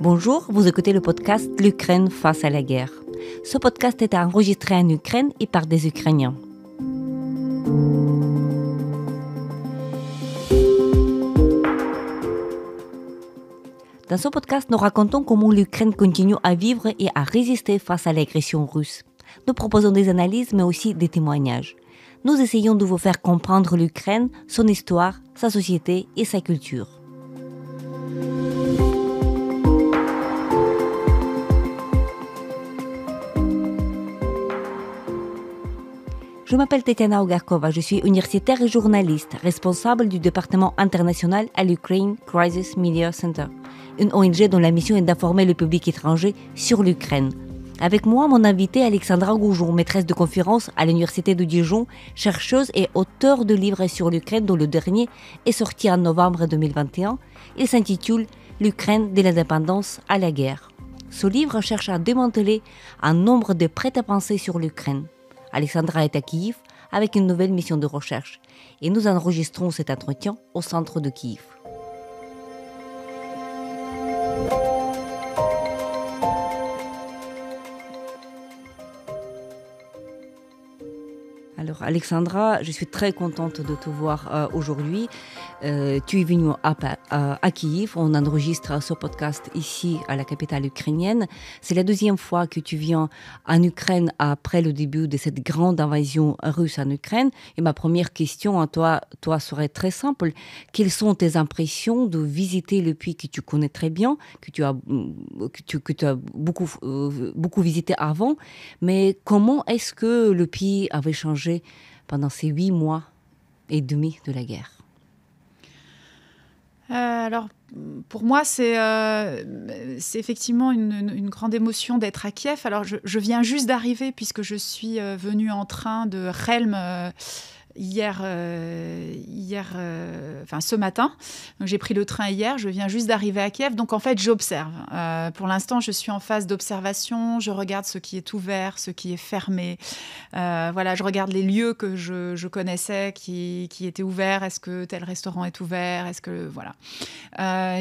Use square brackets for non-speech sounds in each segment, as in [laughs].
Bonjour, vous écoutez le podcast L'Ukraine face à la guerre. Ce podcast est enregistré en Ukraine et par des Ukrainiens. Dans ce podcast, nous racontons comment l'Ukraine continue à vivre et à résister face à l'agression russe. Nous proposons des analyses mais aussi des témoignages nous essayons de vous faire comprendre l'Ukraine, son histoire, sa société et sa culture. Je m'appelle Tetiana Ogarkova, je suis universitaire et journaliste, responsable du département international à l'Ukraine Crisis Media Center, une ONG dont la mission est d'informer le public étranger sur l'Ukraine, avec moi, mon invité Alexandra Goujon, maîtresse de conférence à l'Université de Dijon, chercheuse et auteure de livres sur l'Ukraine dont le dernier est sorti en novembre 2021. Il s'intitule L'Ukraine de l'indépendance à la guerre. Ce livre cherche à démanteler un nombre de prêts-à-penser sur l'Ukraine. Alexandra est à Kiev avec une nouvelle mission de recherche et nous enregistrons cet entretien au centre de Kiev. Alexandra, je suis très contente de te voir euh, aujourd'hui. Euh, tu es venue à, à, Kiev. On enregistre ce podcast ici, à la capitale ukrainienne. C'est la deuxième fois que tu viens en Ukraine après le début de cette grande invasion russe en Ukraine. Et ma première question à toi, toi serait très simple. Quelles sont tes impressions de visiter le pays que tu connais très bien, que tu as, mm, que tu, as beaucoup, euh, beaucoup visité avant, mais comment est-ce que le pays avait changé pendant ces huit mois et demi de la guerre euh, alors, pour moi, c'est euh, effectivement une, grande émotion d'être à Kiev. Alors, je, viens juste d'arriver puisque je suis venu venue en train de Relm euh, hier, euh, hier euh, enfin ce matin. J'ai pris le train hier, je viens juste d'arriver à Kiev. Donc en fait, j'observe. Euh, pour l'instant, je suis en phase d'observation. Je regarde ce qui est ouvert, ce qui est fermé. voilà, je regarde les lieux que je, je connaissais qui, qui, étaient ouverts. Est-ce que tel restaurant est ouvert Est-ce que voilà.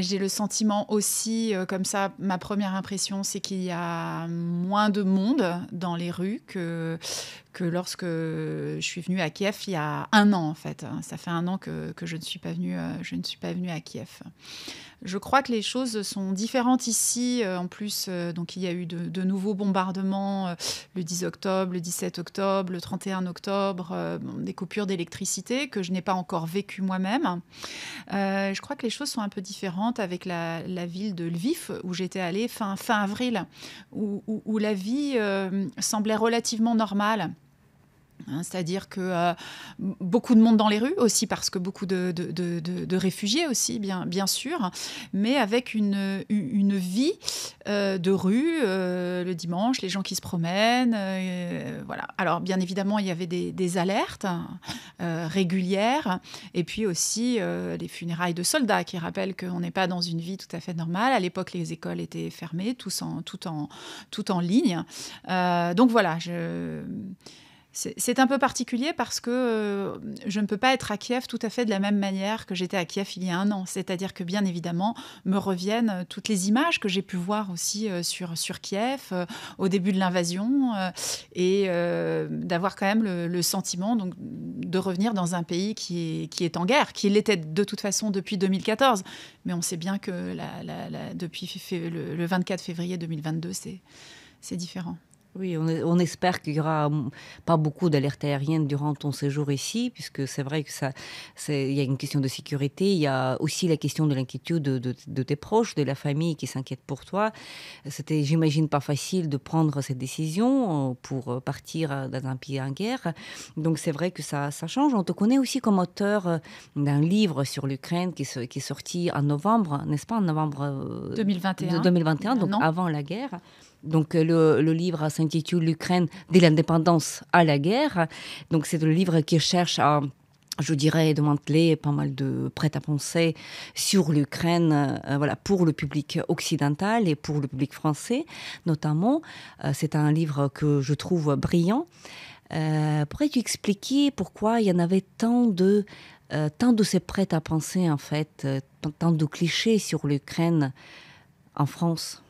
J'ai le sentiment aussi, comme ça, ma première impression, c'est qu'il y a moins de monde dans les rues que que lorsque je suis venue à Kiev il y a un an en fait. Ça fait un an que, je, ne suis pas venue, euh, je ne suis pas venue à Kiev. Je crois que les choses sont différentes ici. Euh, en plus, euh, donc il y a eu de, nouveaux bombardements le 10 octobre, le 17 octobre, le 31 octobre, des coupures d'électricité que je n'ai pas encore vécues moi-même. je crois que les choses sont un peu différentes avec la, ville de Lviv où j'étais allée fin, fin avril, où, la vie semblait relativement normale. Hein, c'est-à-dire que euh, beaucoup de monde dans les rues aussi, parce que beaucoup de, réfugiés aussi, bien, bien sûr, mais avec une, vie euh, de rue euh, le dimanche, les gens qui se promènent. voilà. Alors, bien évidemment, il y avait des, alertes régulières, et puis aussi les funérailles de soldats qui rappellent qu'on n'est pas dans une vie tout à fait normale. À l'époque, les écoles étaient fermées, tout en, tout en, tout en ligne. donc voilà, je c'est un peu particulier parce que euh, je ne peux pas être à Kiev tout à fait de la même manière que j'étais à Kiev il y a un an. C'est-à-dire que bien évidemment me reviennent euh, toutes les images que j'ai pu voir aussi euh, sur, sur Kiev au début de l'invasion et d'avoir quand même le, sentiment de revenir dans un pays qui est, qui est en guerre, qui l'était de toute façon depuis 2014. Mais on sait bien que depuis le, le 24 février 2022, c'est différent. Oui, on, espère qu'il n'y aura pas beaucoup d'alertes aériennes durant ton séjour ici, puisque c'est vrai que ça, il y a une question de sécurité, il y a aussi la question de l'inquiétude de, tes proches, de la famille qui s'inquiète pour toi. C'était, j'imagine, pas facile de prendre cette décision euh, pour euh, partir euh, dans un pays en guerre. Donc c'est vrai que ça, change. On te connaît aussi comme auteur d'un livre sur l'Ukraine qui, qui, est sorti en novembre, n'est-ce pas, en novembre 2021. 2021, donc avant la guerre. Donc euh, le, livre s'intitule L'Ukraine dès l'indépendance à la guerre. Donc c'est le livre qui cherche à je dirais, de manteler pas mal de prêts à penser sur l'Ukraine, euh, voilà, pour le public occidental et pour le public français, notamment. Euh, c'est un livre que je trouve brillant. Euh, Pourrais-tu expliquer pourquoi il y en avait tant de, tant de ces prêts à penser, en fait, tant de clichés sur l'Ukraine en France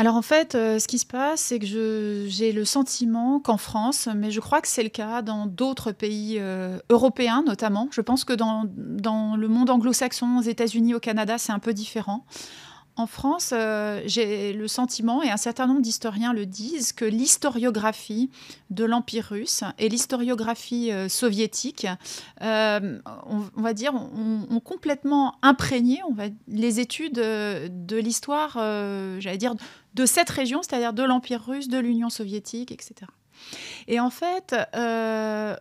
alors en fait, euh, ce qui se passe, c'est que j'ai le sentiment qu'en France, mais je crois que c'est le cas dans d'autres pays euh, européens notamment, je pense que dans, le monde anglo-saxon, aux États-Unis, au Canada, c'est un peu différent. En France, euh, j'ai le sentiment, et un certain nombre d'historiens le disent, que l'historiographie de l'Empire russe et l'historiographie soviétique, on, va dire, ont complètement imprégné les études de l'histoire, j'allais dire, de cette région, c'est-à-dire de l'Empire russe, de l'Union soviétique, etc. Et en fait, euh,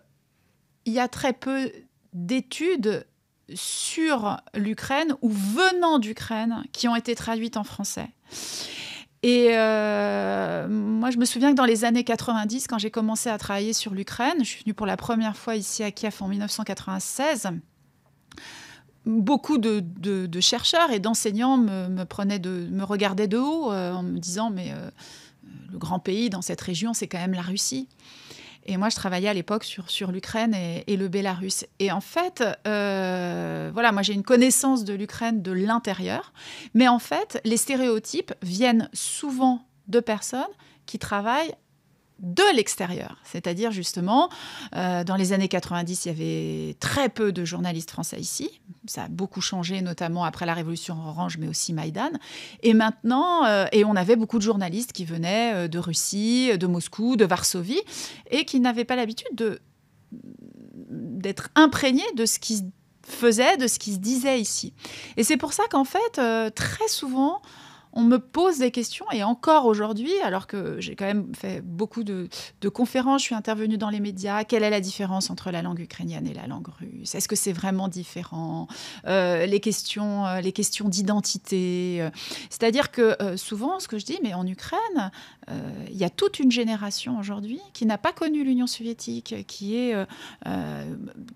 il y a très peu d'études sur l'Ukraine ou venant d'Ukraine qui ont été traduites en français. Et euh, moi, je me souviens que dans les années 90, quand j'ai commencé à travailler sur l'Ukraine, je suis venue pour la première fois ici à Kiev en 1996 beaucoup de, chercheurs et d'enseignants me, me regardaient de haut euh, en me disant mais euh, le grand pays dans cette région c'est quand même la Russie. Et moi, je travaillais à l'époque sur, l'Ukraine et, le Bélarus. Et en fait, euh, voilà, moi j'ai une connaissance de l'Ukraine de l'intérieur, mais en fait, les stéréotypes viennent souvent de personnes qui travaillent de l'extérieur. C'est-à-dire justement, euh, dans les années 90, il y avait très peu de journalistes français ici. Ça a beaucoup changé, notamment après la Révolution orange, mais aussi Maïdan. Et maintenant, euh, et on avait beaucoup de journalistes qui venaient euh, de Russie, de Moscou, de Varsovie, et qui n'avaient pas l'habitude d'être imprégnés de ce qui se faisait, de ce qui se disait ici. Et c'est pour ça qu'en fait, très souvent, on me pose des questions et encore aujourd'hui, alors que j'ai quand même fait beaucoup de, conférences, je suis intervenue dans les médias. Quelle est la différence entre la langue ukrainienne et la langue russe Est-ce que c'est vraiment différent euh, Les questions, euh, les questions d'identité. Euh. C'est-à-dire que souvent, ce que je dis, mais en Ukraine, il y a toute une génération aujourd'hui qui n'a pas connu l'Union soviétique, qui est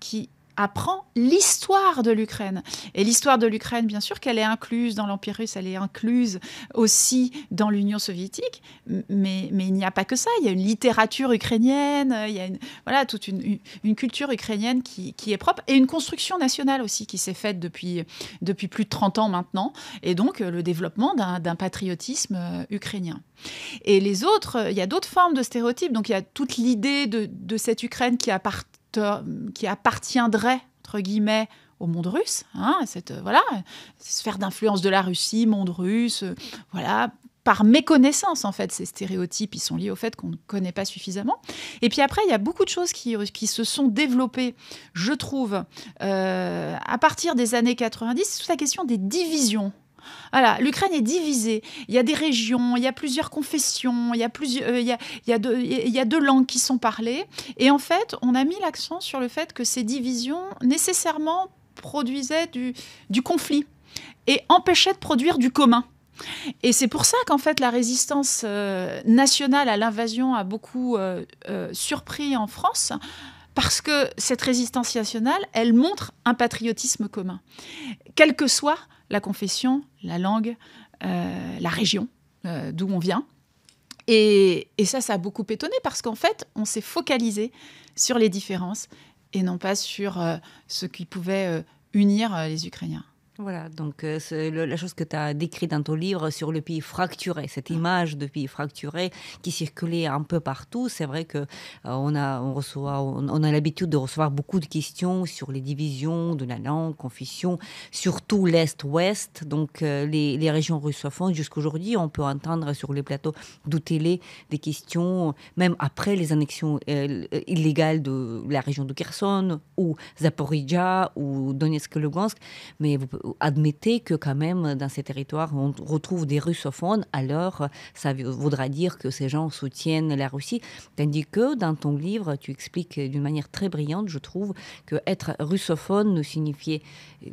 qui apprend l'histoire de l'Ukraine. Et l'histoire de l'Ukraine, bien sûr qu'elle est incluse dans l'Empire russe, elle est incluse aussi dans l'Union soviétique, mais, mais il n'y a pas que ça. Il y a une littérature ukrainienne, euh, il y a voilà, toute une, culture ukrainienne qui, est propre, et une construction nationale aussi qui s'est faite depuis, depuis plus de 30 ans maintenant, et donc euh, le développement d'un patriotisme euh, ukrainien. Et les autres, il y a d'autres formes de stéréotypes, donc il y a toute l'idée de, de cette Ukraine qui appartient qui appartiendrait entre guillemets au monde russe, hein, cette euh, voilà sphère d'influence de la Russie, monde russe, euh, voilà par méconnaissance, en fait, ces stéréotypes, ils sont liés au fait qu'on ne connaît pas suffisamment. Et puis après, il y a beaucoup de choses qui, qui se sont développées, je trouve, euh, à partir des années 90, sous toute la question des divisions voilà, l'Ukraine est divisée. Il y a des régions, il y a plusieurs confessions, il y a, plusieurs, euh, il, y a, il, y deux langues qui sont parlées. Et en fait, on a mis l'accent sur le fait que ces divisions nécessairement produisaient du, du conflit et empêchaient de produire du commun. Et c'est pour ça qu'en fait la résistance euh, nationale à l'invasion a beaucoup euh, surpris en France, parce que cette résistance nationale, elle montre un patriotisme commun, Quel que soit la confession, la langue, euh, la région euh, d'où on vient. Et, et, ça, ça a beaucoup étonné parce qu'en fait, on s'est focalisé sur les différences et non pas sur euh, ce qui pouvait unir les Ukrainiens. Voilà, donc euh, la chose que tu as décrite dans ton livre sur le pays fracturé, cette mm. image de pays fracturé qui circulait un peu partout, c'est vrai que euh, on a on reçoit on, a l'habitude de recevoir beaucoup de questions sur les divisions de la langue, confession, surtout l'est-ouest, donc euh, les, les, régions russophones jusqu'aujourd'hui, on peut entendre sur les plateaux de télé des questions même après les annexions illégales de la région de Kherson ou Zaporizhia ou Donetsk-Lugansk, mais admettez que quand même dans ces territoires, on retrouve des russophones, alors euh, ça voudra dire que ces gens soutiennent la Russie. Tandis que dans ton livre, tu expliques d'une manière très brillante, je trouve, que être russophone ne signifiait,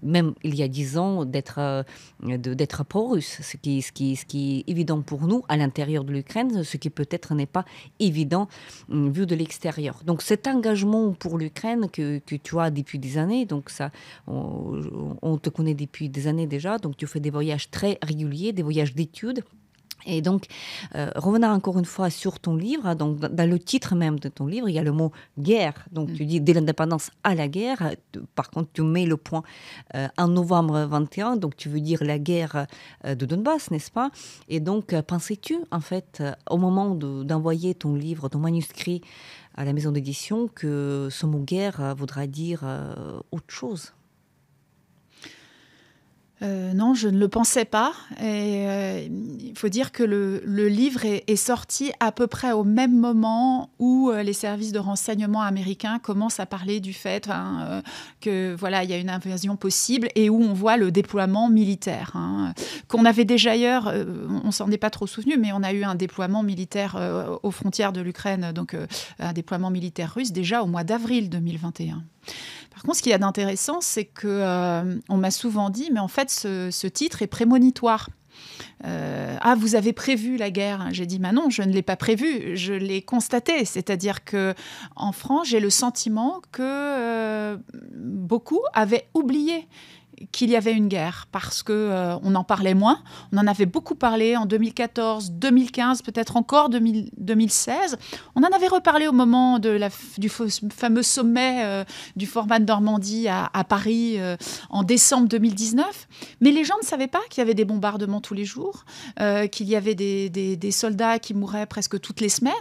même il y a dix ans, d'être euh, d'être pro-russe, ce qui, qui, ce qui est évident pour nous à l'intérieur de l'Ukraine, ce qui peut-être n'est pas évident hum, vu de l'extérieur. Donc cet engagement pour l'Ukraine que, tu as depuis des années, donc ça, on, on te connaît depuis des années déjà. Donc, tu fais des voyages très réguliers, des voyages d'études. Et donc, euh, revenons encore une fois sur ton livre. Hein. Donc, dans le titre même de ton livre, il y a le mot guerre. Donc, mm. tu dis dès l'indépendance à la guerre. Par contre, tu mets le point euh, en novembre 21. Donc, tu veux dire la guerre euh, de Donbass, n'est-ce pas Et donc, pensais-tu, en fait, au moment d'envoyer ton livre, ton manuscrit à la maison d'édition, que ce mot guerre voudra dire autre chose euh, non, je ne le pensais pas. Et euh, il faut dire que le, livre est, sorti à peu près au même moment où euh, les services de renseignement américains commencent à parler du fait hein, que voilà, il y a une invasion possible et où on voit le déploiement militaire hein, qu'on avait déjà ailleurs. on s'en est pas trop souvenu, mais on a eu un déploiement militaire aux frontières de l'Ukraine, donc un déploiement militaire russe déjà au mois d'avril 2021. Par contre, ce qu'il y a d'intéressant, c'est que euh, on m'a souvent dit, mais en fait, ce, titre est prémonitoire. Euh, ah, vous avez prévu la guerre. J'ai dit, mais bah non, je ne l'ai pas prévu, je l'ai constaté. C'est-à-dire que en France, j'ai le sentiment que euh, beaucoup avaient oublié qu'il y avait une guerre parce que euh, on en parlait moins. On en avait beaucoup parlé en 2014, 2015, peut-être encore 2016. On en avait reparlé au moment de la, du fameux sommet euh, du format de Normandie à, Paris euh, en décembre 2019. Mais les gens ne savaient pas qu'il y avait des bombardements tous les jours, qu'il y avait des, soldats qui mouraient presque toutes les semaines,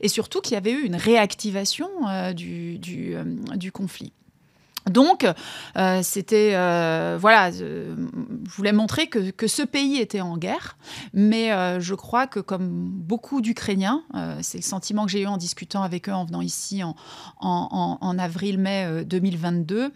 et surtout qu'il y avait eu une réactivation du, du conflit. Donc, euh, c'était. Euh, voilà, euh, je voulais montrer que, ce pays était en guerre, mais je crois que, comme beaucoup d'Ukrainiens, c'est le sentiment que j'ai eu en discutant avec eux en venant ici en, en avril-mai 2022,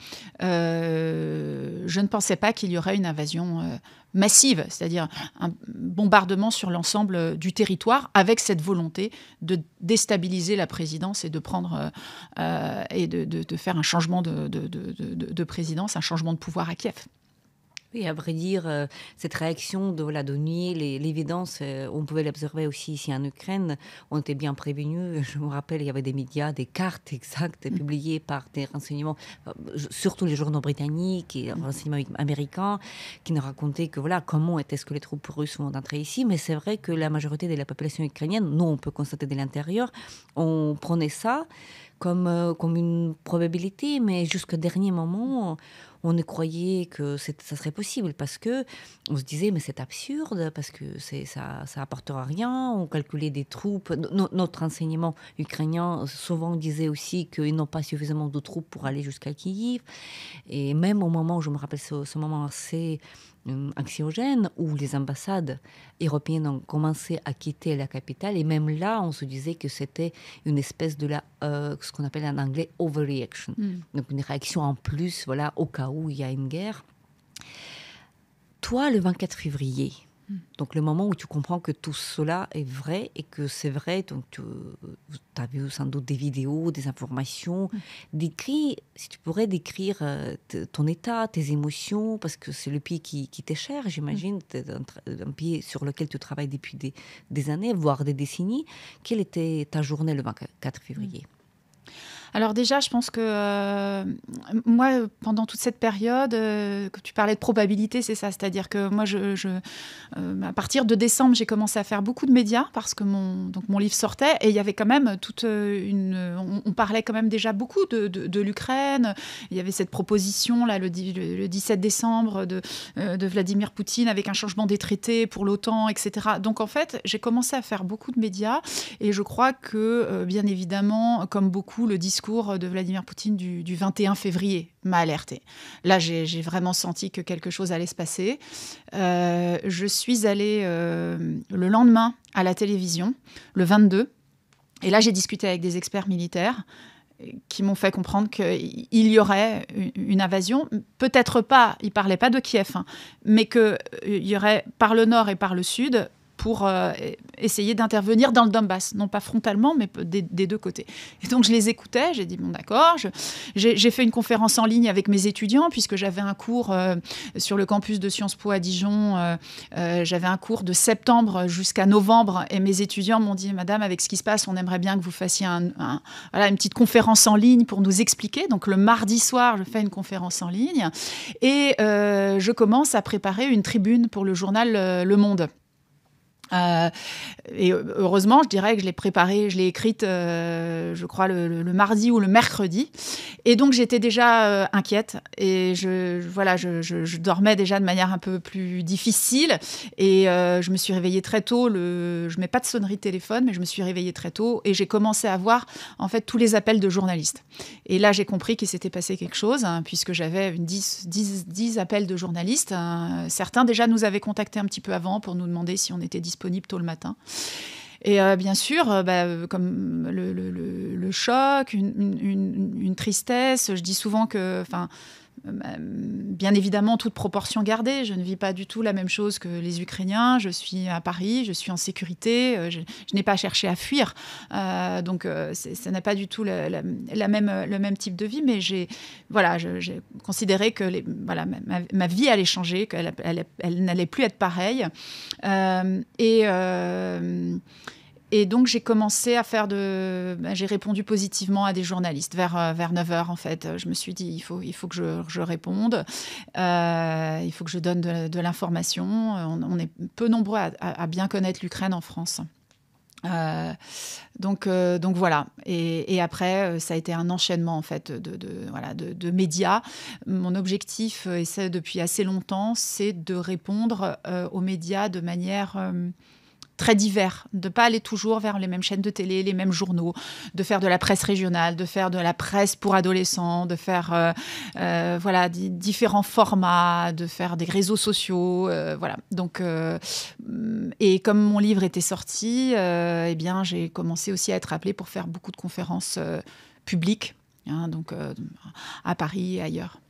je ne pensais pas qu'il y aurait une invasion euh, massive, c'est-à-dire un bombardement sur l'ensemble euh, du territoire, avec cette volonté de déstabiliser la présidence et de prendre euh, et faire un changement de présidence, un changement de pouvoir à Kiev. Oui, à vrai dire, euh, cette réaction de la donnée, l'évidence, euh, on pouvait l'observer aussi ici en Ukraine. On était bien prévenus. [laughs] Je me rappelle, il y avait des médias, des cartes exactes mm. publiées par des renseignements, euh, surtout les journaux britanniques et les mm. renseignements américains, qui nous racontaient que voilà comment était ce que les troupes russes vont entrer ici. Mais c'est vrai que la majorité de la population ukrainienne, nous, on peut constater de l'intérieur, on prenait ça comme, comme une probabilité, mais jusqu'au dernier moment on ne croyait que ça serait possible parce que on se disait mais c'est absurde parce que ça ça apportera rien. On calculait des troupes. notre enseignement ukrainien souvent disait aussi qu'ils n'ont pas suffisamment de troupes pour aller jusqu'à Kiev. Et même au moment où je me rappelle ce, ce moment assez euh, anxiogène où les ambassades européennes ont commencé à quitter la capitale. Et même là, on se disait que c'était une espèce de la, euh, ce qu'on appelle en anglais overreaction. Mm. Donc une réaction en plus, voilà, au cas où il y a une guerre. Toi, le 24 février, Mm. Donc le moment où tu comprends que tout cela est vrai et que c'est vrai, donc tu as vu sans doute des vidéos, des informations, mm. décris, si tu pourrais décrire euh, ton état, tes émotions, parce que c'est le pied qui, t'est cher, j'imagine, mm. euh, un, un, sur lequel tu travailles depuis des, années, voire des décennies. Quelle était ta journée le 24 février alors déjà, je pense que euh, moi, pendant toute cette période, euh, que tu parlais de probabilité, c'est ça. C'est-à-dire que moi, je, euh, à partir de décembre, j'ai commencé à faire beaucoup de médias parce que mon, donc, mon livre sortait et il y avait quand même toute une... On, parlait quand même déjà beaucoup de, l'Ukraine. Il y avait cette proposition, là, le, 17 décembre, de, de Vladimir Poutine avec un changement des traités pour l'OTAN, etc. Donc en fait, j'ai commencé à faire beaucoup de médias et je crois que, bien évidemment, comme beaucoup, le discours cours de Vladimir Poutine du, 21 février m'a alerté Là, j'ai vraiment senti que quelque chose allait se passer. Euh, je suis allée euh, le lendemain à la télévision, le 22, et là, j'ai discuté avec des experts militaires euh, qui m'ont fait comprendre qu'il y aurait une invasion, peut-être pas, ils ne parlaient pas de Kiev, hein, mais qu'il y aurait par le nord et par le sud pour euh, essayer d'intervenir dans le Donbass, non pas frontalement, mais des, deux côtés. Et donc je les écoutais, j'ai dit bon d'accord, j'ai fait une conférence en ligne avec mes étudiants puisque j'avais un cours euh, sur le campus de Sciences Po à Dijon, euh, j'avais un cours de septembre jusqu'à novembre et mes étudiants m'ont dit madame avec ce qui se passe, on aimerait bien que vous fassiez une petite conférence en ligne pour nous expliquer. Donc le mardi soir, je fais une conférence en ligne et je commence à préparer une tribune pour le journal Le Monde. Euh, et heureusement, je dirais que je l'ai préparée, je l'ai écrite, euh, je crois, le, mardi ou le mercredi. Et donc, j'étais déjà euh, inquiète. Et je, voilà, je, dormais déjà de manière un peu plus difficile. Et je me suis réveillée très tôt. Le, je mets pas de sonnerie de téléphone, mais je me suis réveillée très tôt. Et j'ai commencé à voir, en fait, tous les appels de journalistes. Et là, j'ai compris qu'il s'était passé quelque chose, hein, puisque j'avais 10, 10, 10, appels de journalistes. Hein. Certains déjà nous avaient contactés un petit peu avant pour nous demander si on était disponible disponible tôt le matin. Et euh, bien sûr, euh, bah, comme le, choc, une, une, tristesse, je dis souvent que, enfin, euh, bien évidemment, toute proportion gardée. Je ne vis pas du tout la même chose que les Ukrainiens. Je suis à Paris, je suis en sécurité, euh, je, n'ai pas cherché à fuir. Euh, donc, ça n'a pas du tout la, même, le même type de vie, mais j'ai voilà, j'ai considéré que les, voilà, ma, vie allait changer, qu'elle n'allait plus être pareille. et. Et donc, j'ai commencé à faire de. Bah, j'ai répondu positivement à des journalistes vers, euh, vers 9 h en fait. Je me suis dit, il faut, il faut que je, je réponde, euh, il faut que je donne de, l'information. On, est peu nombreux à, bien connaître l'Ukraine en France. Euh, donc, donc voilà. Et, après, ça a été un enchaînement en fait de, de voilà, de, de, médias. Mon objectif, et c'est depuis assez longtemps, c'est de répondre aux médias de manière très divers, de pas aller toujours vers les mêmes chaînes de télé, les mêmes journaux, de faire de la presse régionale, de faire de la presse pour adolescents, de faire euh, euh, différents formats, de faire des réseaux sociaux, euh, voilà. Donc et comme mon livre était sorti, eh bien j'ai commencé aussi à être appelée pour faire beaucoup de conférences publiques, hein, donc à Paris et ailleurs.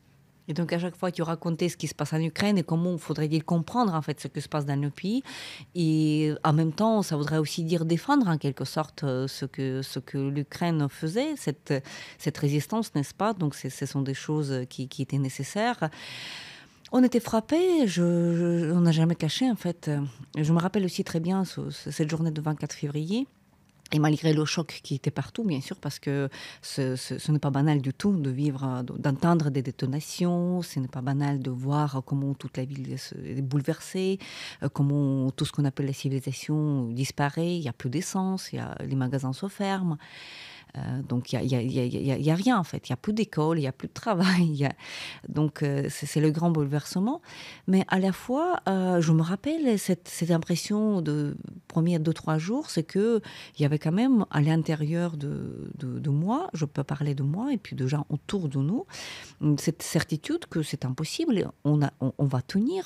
Et donc à chaque fois, tu racontais ce qui se passe en Ukraine et comment il faudrait il comprendre en fait ce qui se passe dans le pays. Et en même temps, ça voudrait aussi dire défendre en quelque sorte euh, ce que, ce que l'Ukraine faisait, cette, cette résistance, n'est-ce pas Donc ce sont des choses qui, qui étaient nécessaires. On était frappés, je, on n'a jamais caché en fait. Je me rappelle aussi très bien cette journée de 24 février. Et malgré le choc qui était partout, bien sûr, parce que ce, n'est pas banal du tout de vivre, d'entendre des détonations, ce n'est pas banal de voir comment toute la ville est bouleversée, euh, comment tout ce qu'on appelle la civilisation disparaît, il n'y a plus d'essence, les magasins se ferment. Euh, donc il n'y a, y a, rien en fait, il n'y a plus d'école, il n'y a plus de travail. [laughs] donc euh, c'est le grand bouleversement. Mais à la fois, euh, je me rappelle cette, impression de premier deux, trois jours, c'est qu'il y avait quand même à l'intérieur de, moi, je peux parler de moi et puis de gens autour de nous, cette certitude que c'est impossible, on, on, va tenir,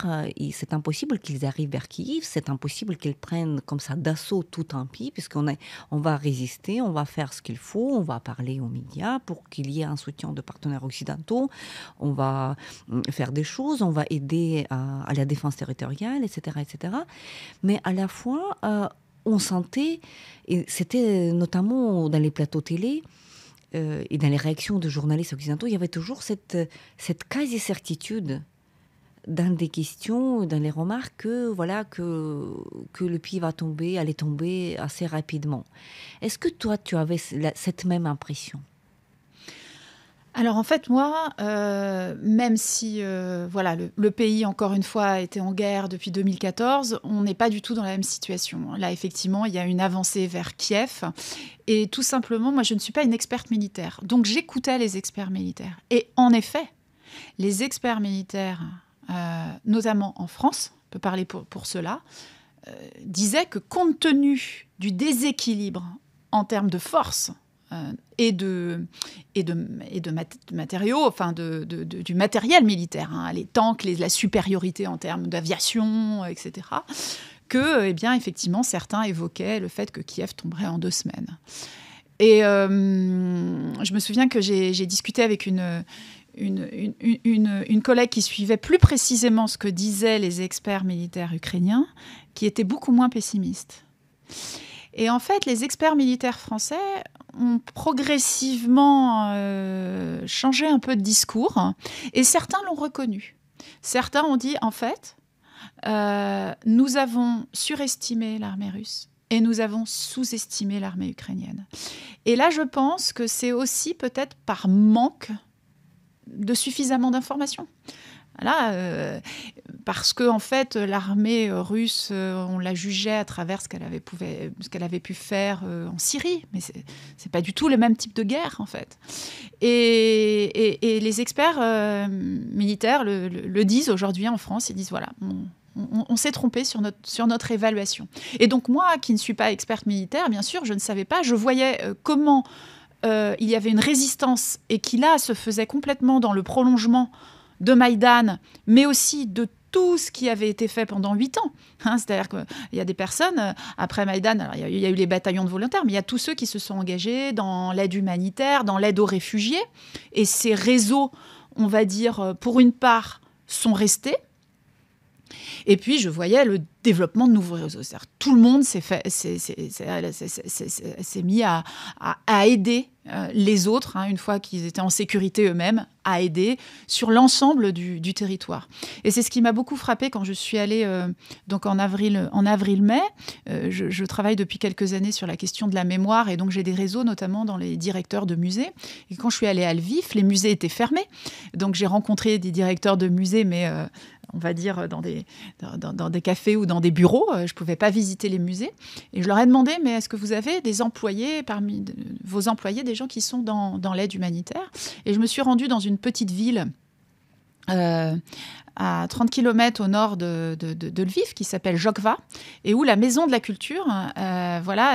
c'est impossible qu'ils arrivent vers Kiev, c'est impossible qu'ils prennent comme ça d'assaut tout un pied puisqu'on on va résister, on va faire ce qu'il faut on va parler aux médias pour qu'il y ait un soutien de partenaires occidentaux, on va mm, faire des choses, on va aider à, la défense territoriale, etc., etc. Mais à la fois, euh, on sentait, et c'était notamment dans les plateaux télé, euh, et dans les réactions de journalistes occidentaux, il y avait toujours cette, cette quasi-certitude dans des questions, dans les remarques que voilà que que le pays va tomber, allait tomber assez rapidement. Est-ce que toi tu avais cette même impression alors en fait, moi, euh, même si euh, voilà le, le, pays, encore une fois, était en guerre depuis 2014, on n'est pas du tout dans la même situation. Là, effectivement, il y a une avancée vers Kiev. Et tout simplement, moi, je ne suis pas une experte militaire. Donc j'écoutais les experts militaires. Et en effet, les experts militaires euh, notamment en France, on peut parler pour, cela, euh, disait que compte tenu du déséquilibre en termes de force euh, et de, et de, et de matériaux, enfin de, du matériel militaire, hein, les tanks, la supériorité en termes d'aviation, etc., que, eh bien, effectivement, certains évoquaient le fait que Kiev tomberait en deux semaines. Et je me souviens que j'ai discuté avec une, une, une, une, collègue qui suivait plus précisément ce que disaient les experts militaires ukrainiens, qui était beaucoup moins pessimiste. Et en fait, les experts militaires français ont progressivement euh, changé un peu de discours, et certains l'ont reconnu. Certains ont dit, en fait, euh, nous avons surestimé l'armée russe et nous avons sous-estimé l'armée ukrainienne. Et là, je pense que c'est aussi peut-être par manque de suffisamment d'informations. Voilà, euh, parce que en fait, l'armée russe, euh, on la jugeait à travers ce qu'elle avait, avait, pu faire euh, en Syrie, mais c'est pas du tout le même type de guerre en fait. Et, les experts militaires le, disent aujourd'hui en France, ils disent voilà, on, s'est trompé sur notre, sur notre évaluation. Et donc moi, qui ne suis pas experte militaire, bien sûr, je ne savais pas, je voyais comment euh, il y avait une résistance et qui là se faisait complètement dans le prolongement de Maïdan, mais aussi de tout ce qui avait été fait pendant huit ans. Hein, c'est-à-dire qu'il y a des personnes, euh, après Maïdan, il y, y, a eu les bataillons de volontaires, mais il y a tous ceux qui se sont engagés dans l'aide humanitaire, dans l'aide aux réfugiés. Et ces réseaux, on va dire, euh, pour une part, sont restés et puis, je voyais le développement de nouveaux réseaux. Tout le monde s'est mis à, aider euh, les autres, hein, une fois qu'ils étaient en sécurité eux-mêmes, à aider sur l'ensemble du, territoire. Et c'est ce qui m'a beaucoup frappé quand je suis allée euh, donc en avril, en avril-mai. Euh, je, je, travaille depuis quelques années sur la question de la mémoire et donc j'ai des réseaux notamment dans les directeurs de musées. Et quand je suis allée à Lviv, les musées étaient fermés, donc j'ai rencontré des directeurs de musées, mais on va dire, dans des, dans, des cafés ou dans des bureaux. Euh, je ne pouvais pas visiter les musées. Et je leur ai demandé, mais est-ce que vous avez des employés, parmi vos employés, des gens qui sont dans, dans l'aide humanitaire Et je me suis rendue dans une petite ville. Euh, à 30 km au nord de, de, Lviv, qui s'appelle Jokva, et où la Maison de la Culture euh, voilà,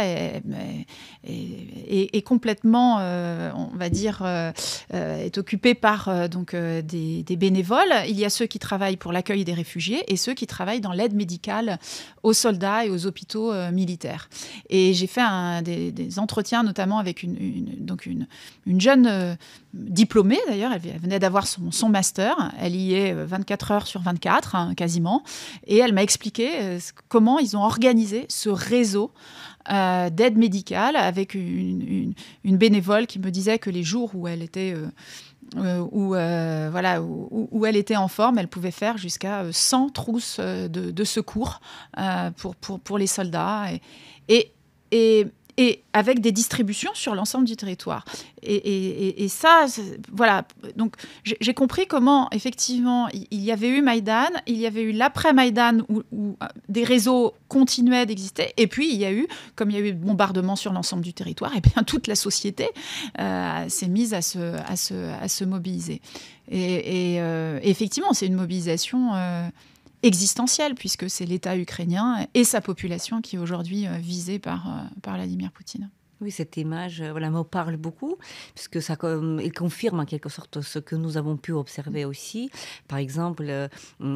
est, complètement, euh, on va dire, euh, euh, est occupé par donc des, bénévoles. Il y a ceux qui travaillent pour l'accueil des réfugiés et ceux qui travaillent dans l'aide médicale aux soldats et aux hôpitaux militaires. Et j'ai fait un, des, entretiens notamment avec une, donc une, jeune diplômée d'ailleurs, elle, venait d'avoir son, master, elle y est 24 heures sur 24 hein, quasiment, et elle m'a expliqué comment ils ont organisé ce réseau euh, d'aide médicale avec une, bénévole qui me disait que les jours où elle était... Euh, euh, voilà, où, elle était en forme, elle pouvait faire jusqu'à 100 trousses de, secours pour, pour, les soldats. et et avec des distributions sur l'ensemble du territoire. Et, ça, voilà. Donc, j'ai compris comment, effectivement, il y avait eu Maïdan, il y avait eu l'après-Maïdan où, euh, des réseaux continuaient d'exister, et puis il y a eu, comme il y a eu bombardement bombardements sur l'ensemble du territoire, et bien [laughs] toute la société euh, s'est mise à se, à se mobiliser. Et, euh, effectivement, c'est une mobilisation existentielle, puisque c'est l'État ukrainien et sa population qui est aujourd'hui euh, visée par, euh, par Vladimir Poutine. Oui, cette image euh, voilà, me parle beaucoup, puisque ça euh, confirme en quelque sorte ce que nous avons pu observer aussi. Par exemple, euh,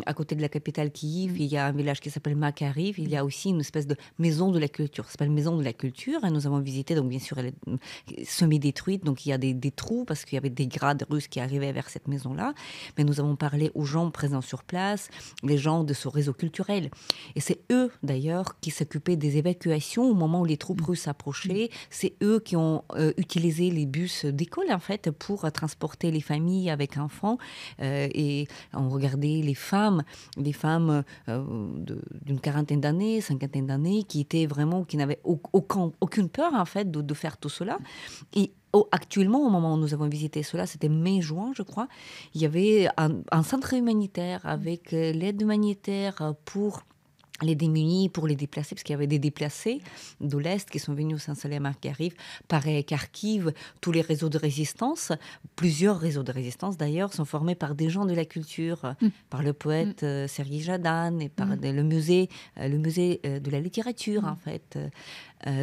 à côté de la capitale Kiev, mm. il y a un village qui s'appelle Makariv, il y a aussi une espèce de maison de la culture, pas s'appelle Maison de la culture, et hein. nous avons visité, donc bien sûr, elle est semi-détruite, donc il y a des, des trous, parce qu'il y avait des grades russes qui arrivaient vers cette maison-là, mais nous avons parlé aux gens présents sur place, les gens de ce réseau culturel. Et c'est eux, d'ailleurs, qui s'occupaient des évacuations au moment où les troupes mm. russes approchaient c'est eux qui ont euh, utilisé les bus d'école en fait pour transporter les familles avec enfants euh, et on regardait les femmes, les femmes euh, d'une quarantaine d'années, cinquantaine d'années qui étaient vraiment qui n'avaient aucune peur en fait de, faire tout cela et oh, actuellement, au moment où nous avons visité cela, c'était mai-juin, je crois, il y avait un centre humanitaire avec l'aide humanitaire pour les démunis pour les déplacer, parce qu'il y avait des déplacés de l'Est qui sont venus au saint s'installer à arrive pareil euh, Kharkiv, tous les réseaux de résistance, plusieurs réseaux de résistance d'ailleurs, sont formés par des gens de la culture, euh, mm. par le poète mm. euh, Sergi Jadan et par mm. le musée, le musée de la littérature en fait.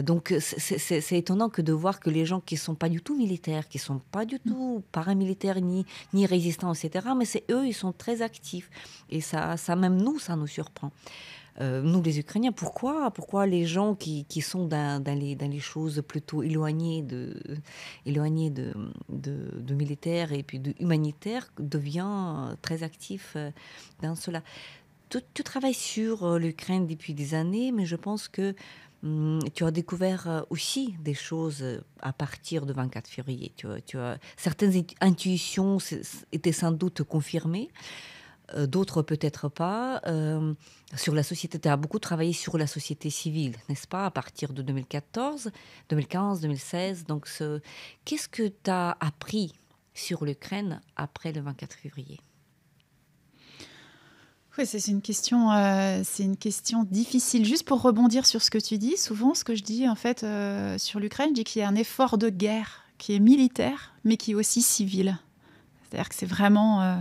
donc c'est étonnant que de voir que les gens qui sont pas du tout militaires, qui sont pas du tout paramilitaires ni, ni résistants, etc., mais c'est eux, ils sont très actifs. Et ça, ça même nous, ça nous surprend. Euh, nous les Ukrainiens, pourquoi, pourquoi les gens qui, sont dans, les, choses plutôt éloignées de, éloignées de, de, militaires et puis de humanitaires deviennent euh, très actifs euh, dans cela tu, travailles sur l'Ukraine depuis des années, mais je pense que hum, tu as découvert aussi des choses à partir de 24 février. Tu, tu as certaines intuitions étaient sans doute confirmées. Euh, d'autres peut-être pas. Euh, sur la société, tu as beaucoup travaillé sur la société civile, n'est-ce pas, à partir de 2014, 2015, 2016. Donc, ce... qu'est-ce que tu as appris sur l'Ukraine après le 24 février oui, euh, c'est une question, difficile. Juste pour rebondir sur ce que tu dis, souvent ce que je dis en fait sur l'Ukraine, je dis qu'il y a un effort de guerre qui est militaire, mais qui est aussi civil. C'est-à-dire que c'est vraiment, euh,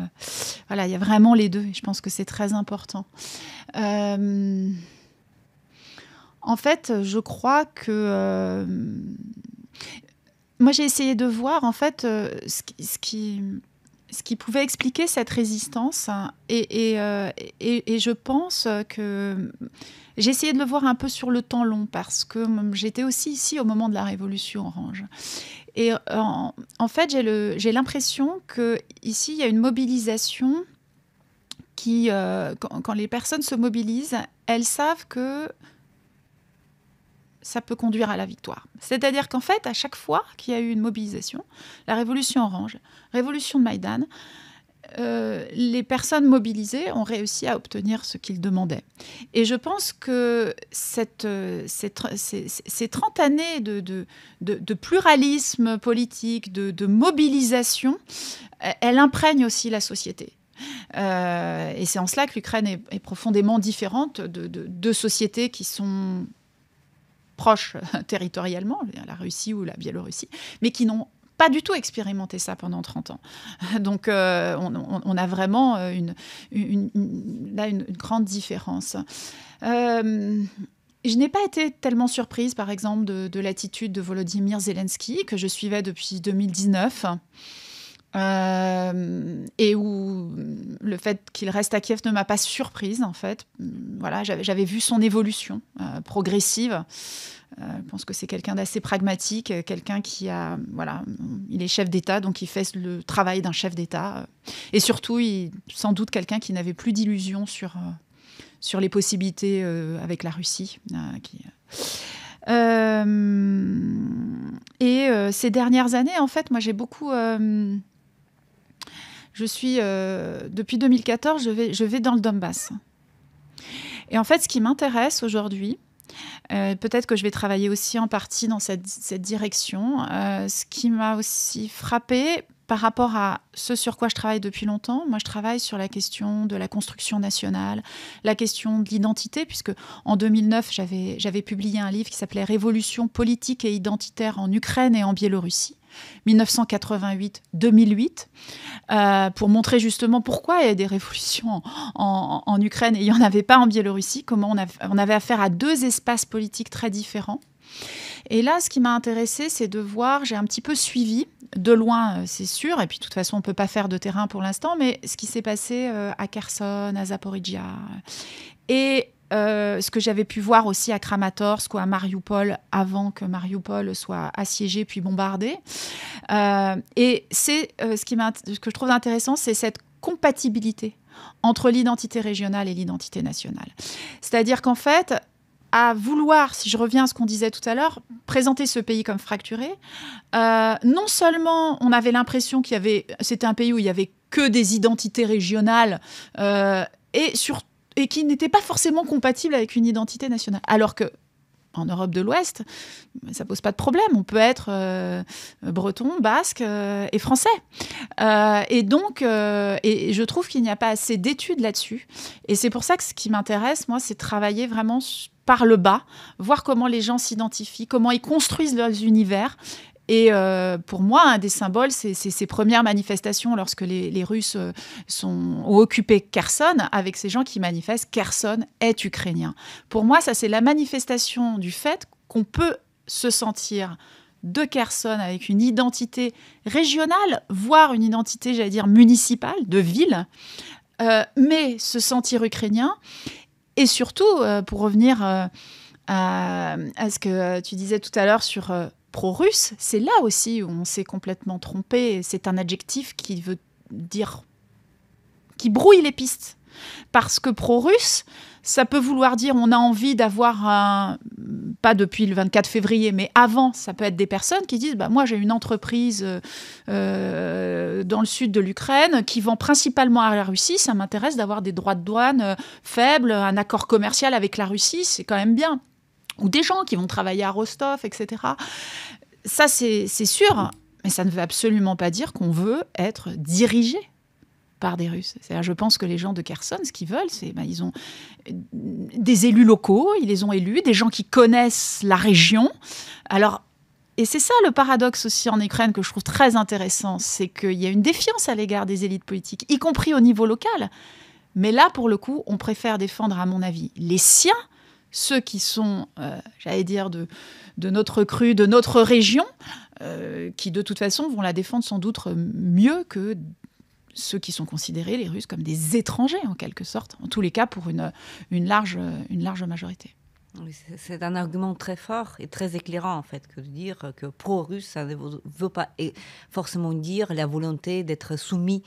voilà, il y a vraiment les deux. Et je pense que c'est très important. Euh, en fait, je crois que euh, moi j'ai essayé de voir en fait ce qui, pouvait expliquer cette résistance. Et, je pense que j'ai essayé de le voir un peu sur le temps long parce que hum, j'étais aussi ici au moment de la Révolution orange. Et euh, en, fait, j'ai l'impression que ici, il y a une mobilisation qui, euh, quand, quand, les personnes se mobilisent, elles savent que ça peut conduire à la victoire. C'est-à-dire qu'en fait, à chaque fois qu'il y a eu une mobilisation, la révolution orange, révolution de Maïdan, euh, les personnes mobilisées ont réussi à obtenir ce qu'ils demandaient. Et je pense que euh, ces, ces, 30 années de, pluralisme politique, de, mobilisation, euh, elles imprègne aussi la société. et c'est en cela que l'Ukraine est, profondément différente de, de sociétés qui sont proches territorialement, la Russie ou la Biélorussie, mais qui n'ont pas du tout expérimenté ça pendant 30 ans. [laughs] Donc, euh, on, a vraiment euh, une, une grande différence. Euh, je n'ai pas été tellement surprise, par exemple, de, l'attitude de Volodymyr Zelensky, que je suivais depuis 2019. et où le fait qu'il reste à Kiev ne m'a pas surprise en fait. Voilà, j'avais vu son évolution progressive. Euh, je pense que c'est quelqu'un d'assez pragmatique, euh, quelqu'un qui a, voilà, il est chef d'État, donc il fait le travail d'un chef d'État. Et surtout, il, sans doute quelqu'un qui n'avait plus d'illusions sur, euh, sur les possibilités avec la Russie. qui, et ces dernières années, en fait, moi j'ai beaucoup. je suis. depuis 2014, je vais, je vais dans le Donbass. Et en fait, ce qui m'intéresse aujourd'hui, euh, peut-être que je vais travailler aussi en partie dans cette, direction. Euh, ce qui m'a aussi frappé par rapport à ce sur quoi je travaille depuis longtemps, moi je travaille sur la question de la construction nationale, la question de l'identité, puisque en 2009 j'avais publié un livre qui s'appelait Révolution politique et identitaire en Ukraine et en Biélorussie. 1988-2008, euh, pour montrer justement pourquoi il y a des révolutions en, Ukraine et il n'y en avait pas en Biélorussie, comment on, on avait affaire à deux espaces politiques très différents. Et là, ce qui m'a intéressé, c'est de voir, j'ai un petit peu suivi, de loin, euh, c'est sûr, et puis de toute façon, on ne peut pas faire de terrain pour l'instant, mais ce qui s'est passé euh, à Kherson, à Zaporizhia. Et euh, ce que j'avais pu voir aussi à Kramatorsk ou à Mariupol avant que Mariupol soit assiégé puis bombardé. Euh, et c'est euh, ce, qui ce que je trouve intéressant, c'est cette compatibilité entre l'identité régionale et l'identité nationale. C'est-à-dire qu'en fait, à vouloir, si je reviens à ce qu'on disait tout à l'heure, présenter ce pays comme fracturé, non seulement on avait l'impression qu'il y avait, c'était un pays où il y avait que des identités régionales, et surtout et qui n'était pas forcément compatible avec une identité nationale. Alors que en Europe de l'Ouest, ça pose pas de problème. On peut être euh, breton, basque euh, et français. Euh, et donc, et je trouve qu'il n'y a pas assez d'études là-dessus. Et c'est pour ça que ce qui m'intéresse, moi, c'est travailler vraiment par le bas, voir comment les gens s'identifient, comment ils construisent leurs univers, et euh, pour moi, un des symboles, c'est ces premières manifestations lorsque les, Russes euh, sont, ont occupé Kherson avec ces gens qui manifestent Kherson est ukrainien. Pour moi, ça, c'est la manifestation du fait qu'on peut se sentir de Kherson avec une identité régionale, voire une identité, j'allais dire, municipale, de ville, euh, mais se sentir ukrainien. Et surtout, pour revenir à, à, ce que tu disais tout à l'heure sur pro-russe, c'est là aussi où on s'est complètement trompé. C'est un adjectif qui veut dire. qui brouille les pistes. Parce que pro-russe, ça peut vouloir dire on a envie d'avoir un. pas depuis le 24 février, mais avant, ça peut être des personnes qui disent bah, moi j'ai une entreprise euh, euh, dans le sud de l'Ukraine qui vend principalement à la Russie, ça m'intéresse d'avoir des droits de douane euh, faibles, un accord commercial avec la Russie, c'est quand même bien ou des gens qui vont travailler à Rostov, etc. Ça, c'est sûr, mais ça ne veut absolument pas dire qu'on veut être dirigé par des Russes. je pense que les gens de Kherson, ce qu'ils veulent, c'est ben, ils ont euh, des élus locaux, ils les ont élus, des gens qui connaissent la région. Alors, et c'est ça le paradoxe aussi en Ukraine que je trouve très intéressant, c'est qu'il y a une défiance à l'égard des élites politiques, y compris au niveau local. Mais là, pour le coup, on préfère défendre, à mon avis, les siens ceux qui sont, euh, j'allais dire, de, notre cru, de notre région, euh, qui de toute façon vont la défendre sans doute mieux que ceux qui sont considérés, les Russes, comme des étrangers en quelque sorte, en tous les cas pour une large, une large majorité. C'est un argument très fort et très éclairant, en fait, que de dire que pro-russe, ça ne veut pas forcément dire la volonté d'être soumis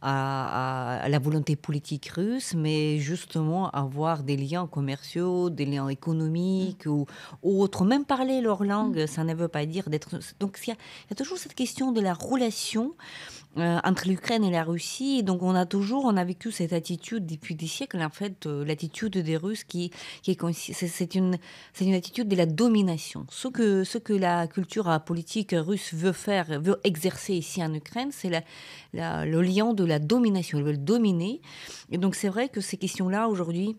à, la volonté politique russe, mais justement avoir des liens commerciaux, des liens économiques ou, autres. Même parler leur langue, mm. ça ne veut pas dire d'être. Donc, il y, a toujours cette question de la relation euh, entre l'Ukraine et la Russie. donc on a toujours, on a vécu cette attitude depuis des siècles, en fait, euh, l'attitude des Russes qui, qui est, c'est une, c'est une attitude de la domination. Ce que, ce que la culture politique russe veut faire, veut exercer ici en Ukraine, c'est le lien de la domination. Ils veulent dominer. Et donc c'est vrai que ces questions-là, aujourd'hui,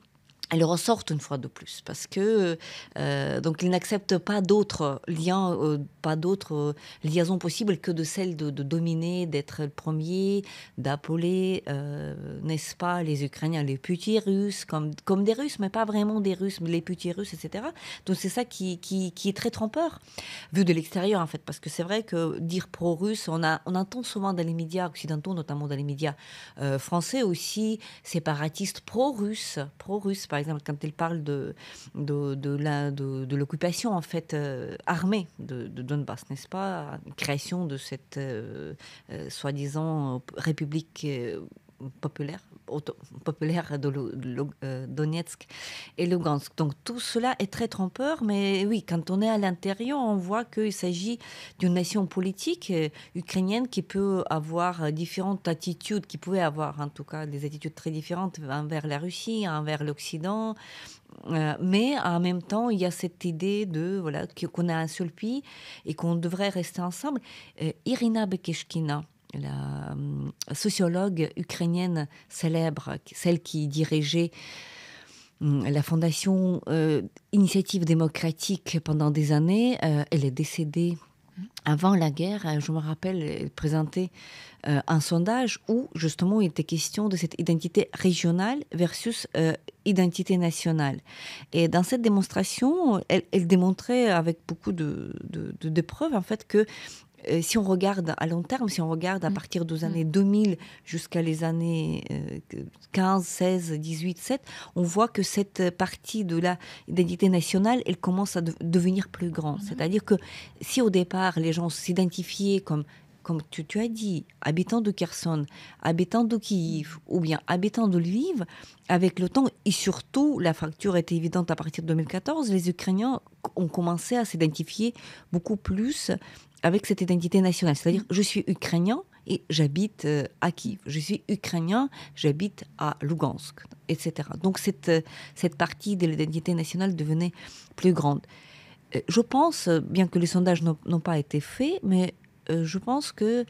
elles ressortent une fois de plus parce que euh, donc ils n'acceptent pas d'autres liens, euh, pas d'autres euh, liaisons possibles que de celle de, dominer, d'être le premier, d'appeler, n'est-ce pas, les Ukrainiens les petits Russes comme comme des Russes, mais pas vraiment des Russes, mais les petits Russes, etc. Donc c'est ça qui, qui, qui est très trompeur vu de l'extérieur en fait parce que c'est vrai que dire pro-russe, on a on entend souvent dans les médias occidentaux, notamment dans les médias français aussi séparatistes pro-russes, pro-russes par exemple, quand elle parle de, de, l'occupation en fait euh, armée de, Donbass, n'est-ce pas Création de cette euh, euh, soi-disant république populaire populaire de euh, Donetsk et Lugansk. Donc tout cela est très trompeur, mais oui, quand on est à l'intérieur, on voit qu'il s'agit d'une nation politique euh, ukrainienne qui peut avoir différentes attitudes, qui pouvait avoir en tout cas des attitudes très différentes envers la Russie, envers l'Occident, euh, mais en même temps, il y a cette idée de voilà qu'on a un seul pays et qu'on devrait rester ensemble. Irina Bekeshkina, la euh, sociologue ukrainienne célèbre, celle qui dirigeait hum, la fondation euh, Initiative démocratique pendant des années. Euh, elle est décédée avant la guerre. Je me rappelle, elle présentait un sondage où justement il était question de cette identité régionale versus identité nationale. Et dans cette démonstration, elle, démontrait avec beaucoup de preuves en fait que euh, si on regarde à long terme, si on regarde à mm. partir des mm. années 2000 jusqu'à les années 15, 16, 18, 7, on voit que cette partie de l'identité nationale, elle commence à devenir plus grande. Mm-hmm. C'est-à-dire que si au départ les gens s'identifiaient comme comme tu, tu, as dit, habitants de Kherson, habitants de Kiev ou bien habitants de Lviv, avec le temps, et surtout, la fracture était évidente à partir de 2014, les Ukrainiens ont commencé à s'identifier beaucoup plus avec cette identité nationale. C'est-à-dire, je suis ukrainien et j'habite euh, à Kiev. Je suis ukrainien, j'habite à Lugansk, etc. Donc cette, euh, cette partie de l'identité nationale devenait plus grande. Euh, je pense, bien que les sondages n'ont pas été faits, mais je pense que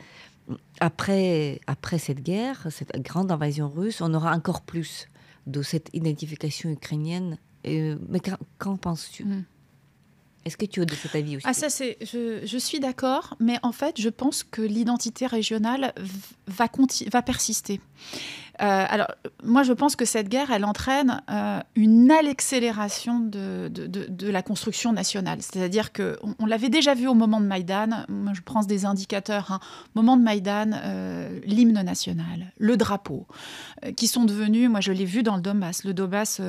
après, après cette guerre, cette grande invasion russe, on aura encore plus de cette identification ukrainienne. Mais qu'en penses-tu hmm. Est-ce que tu es de avis aussi Ah ça c'est, je, je, suis d'accord, mais en fait je pense que l'identité régionale va, va persister. Euh, alors, moi, je pense que cette guerre, elle entraîne euh, une accélération de, de, la construction nationale. C'est-à-dire qu'on on, l'avait déjà vu au moment de Maïdan. je prends des indicateurs. Au hein. Moment de Maïdan, euh, l'hymne national, le drapeau, qui sont devenus. Moi, je l'ai vu dans le Donbass. Le Donbass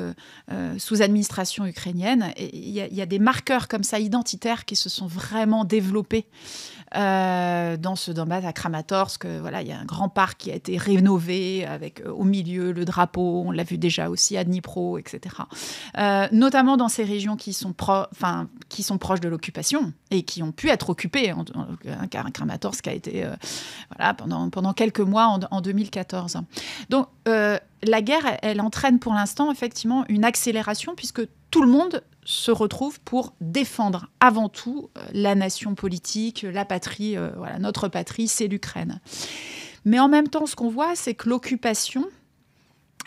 sous administration ukrainienne. Il y, a des marqueurs comme ça identitaires qui se sont vraiment développés dans ce Donbass à Kramatorsk. Voilà, il y a un grand parc qui a été rénové avec au milieu le drapeau, on l'a vu déjà aussi à Dnipro, etc. Euh, notamment dans ces régions qui sont, qui sont proches de l'occupation et qui ont pu être occupées, en, car un Kramatorsk a été euh, voilà, pendant, pendant quelques mois en, 2014. Donc euh, la guerre, elle, entraîne pour l'instant effectivement une accélération puisque tout le monde se retrouve pour défendre avant tout la nation politique, la patrie, voilà, notre patrie, c'est l'Ukraine. Mais en même temps, ce qu'on voit, c'est que l'occupation,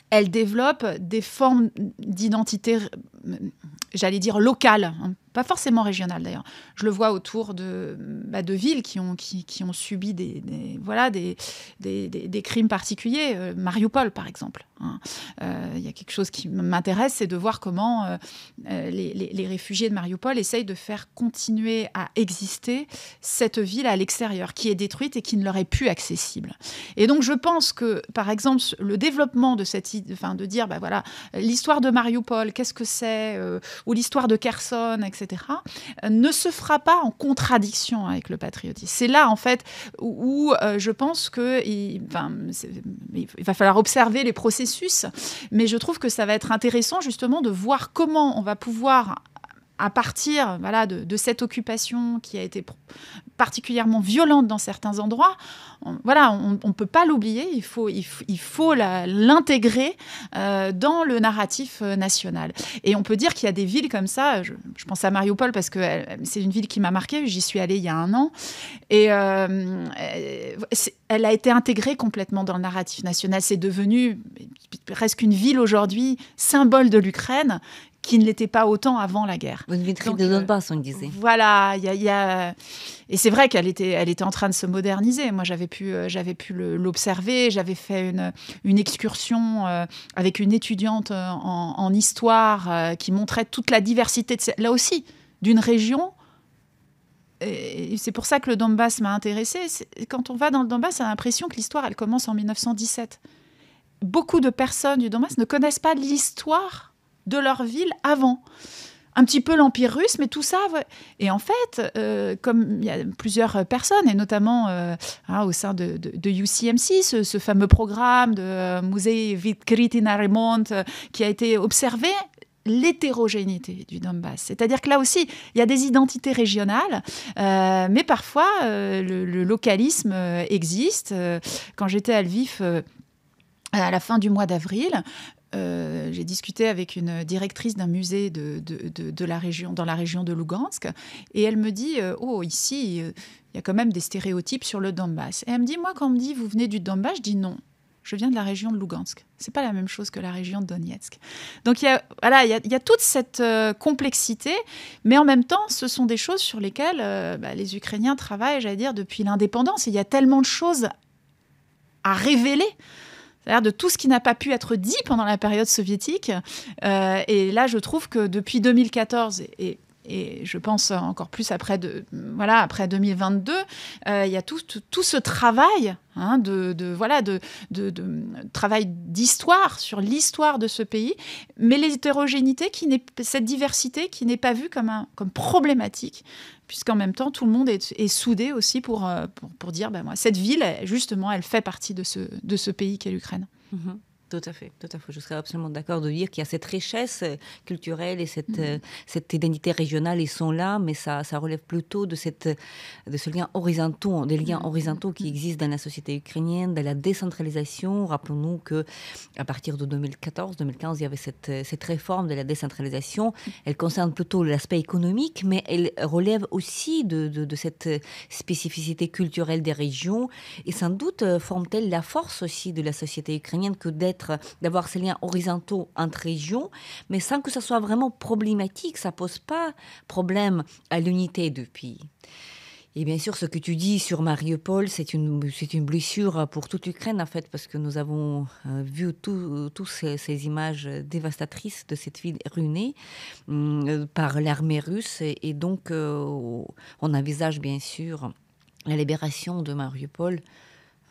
elle développe des formes d'identité, euh, j'allais dire locale, hein, pas forcément régional d'ailleurs. Je le vois autour de, bah, de villes qui ont, qui, qui ont subi des, voilà, des, des, des, crimes particuliers. Euh, Mariupol, par exemple. Hein. Euh, il y a quelque chose qui m'intéresse, c'est de voir comment euh, euh, les, réfugiés de Mariupol essayent de faire continuer à exister cette ville à l'extérieur, qui est détruite et qui ne leur est plus accessible. Et donc je pense que, par exemple, le développement de cette enfin, de dire, bah, voilà, l'histoire de Mariupol, qu'est-ce que c'est, ou l'histoire de Kherson, etc euh, ne se fera pas en contradiction avec le patriotisme. C'est là, en fait, où, euh, je pense qu'il il va falloir observer les processus, mais je trouve que ça va être intéressant, justement, de voir comment on va pouvoir à partir voilà, de, cette occupation qui a été particulièrement violente dans certains endroits, on, voilà, on ne peut pas l'oublier, il faut, il, faut l'intégrer euh, dans le narratif euh, national. Et on peut dire qu'il y a des villes comme ça, je, pense à Mariupol parce que c'est une ville qui m'a marquée, j'y suis allée il y a un an, et euh, elle a été intégrée complètement dans le narratif national, c'est devenu presque une ville aujourd'hui, symbole de l'Ukraine, qui ne l'était pas autant avant la guerre. Une vitrine de euh, Donbass, on disait. Voilà, il y a, et c'est vrai qu'elle était, elle était en train de se moderniser. Moi, j'avais pu, euh, j'avais pu l'observer. J'avais fait une, une excursion euh, avec une étudiante en, histoire qui montrait toute la diversité, de, là aussi, d'une région c'est pour ça que le Donbass m'a intéressée. Quand on va dans le Donbass, on a l'impression que l'histoire, elle commence en 1917. Beaucoup de personnes du Donbass ne connaissent pas l'histoire de leur ville avant. Un petit peu l'Empire russe, mais tout ça. Et en fait, euh, comme il y a plusieurs personnes, et notamment euh, hein, au sein de, UCMC, ce, fameux programme de euh, Musée Vitkritina Remont qui a été observé l'hétérogénéité du Donbass. C'est-à-dire que là aussi, il y a des identités régionales, mais parfois le, localisme existe. Quand j'étais à Lviv, à la fin du mois d'avril, euh, j'ai discuté avec une directrice d'un musée de, de, de, la région, dans la région de Lugansk, et elle me dit euh, Oh, ici, euh, il y a quand même des stéréotypes sur le Donbass. Et elle me dit Moi, quand on me dit Vous venez du Donbass, je dis non. Je viens de la région de Lugansk. C'est pas la même chose que la région de Donetsk. Donc il y a, voilà, il y a, toute cette complexité, mais en même temps, ce sont des choses sur lesquelles bah, les Ukrainiens travaillent, j'allais dire, depuis l'indépendance. Il y a tellement de choses à révéler c'est-à-dire de tout ce qui n'a pas pu être dit pendant la période soviétique. Euh, et là, je trouve que depuis 2014 et, je pense encore plus après, voilà, après 2022, euh, il y a tout, ce travail hein, de, voilà, de, travail d'histoire sur l'histoire de ce pays, mais l'hétérogénéité, qui n'est, cette diversité qui n'est pas vue comme, un, comme problématique puisqu'en même temps, tout le monde est, soudé aussi pour, euh, pour, dire, ben, moi, cette ville, justement, elle fait partie de ce, de ce pays qu'est l'Ukraine. Mhm. Tout à fait, tout à fait. Je serais absolument d'accord de dire qu'il y a cette richesse euh, culturelle et cette, euh, mm-hmm. cette identité régionale, ils sont là, mais ça, ça relève plutôt de, cette, de ce lien horizontal, des liens mm-hmm. horizontaux qui mm-hmm. existent dans la société ukrainienne, de la décentralisation. Rappelons-nous que à partir de 2014-2015, il y avait euh, cette, réforme de la décentralisation. Elle concerne plutôt l'aspect économique, mais elle relève aussi de, de cette spécificité culturelle des régions et sans doute forme-t-elle la force aussi de la société ukrainienne que d'être d'avoir ces liens horizontaux entre régions, mais sans que ça soit vraiment problématique, ça pose pas problème à l'unité depuis Et bien sûr, ce que tu dis sur Mariupol, c'est une, c'est une blessure pour toute l'Ukraine, en fait, parce que nous avons euh, vu toutes ces, images dévastatrices de cette ville ruinée hum, euh, par l'armée russe. Et, donc, euh, on envisage, bien sûr, la libération de Mariupol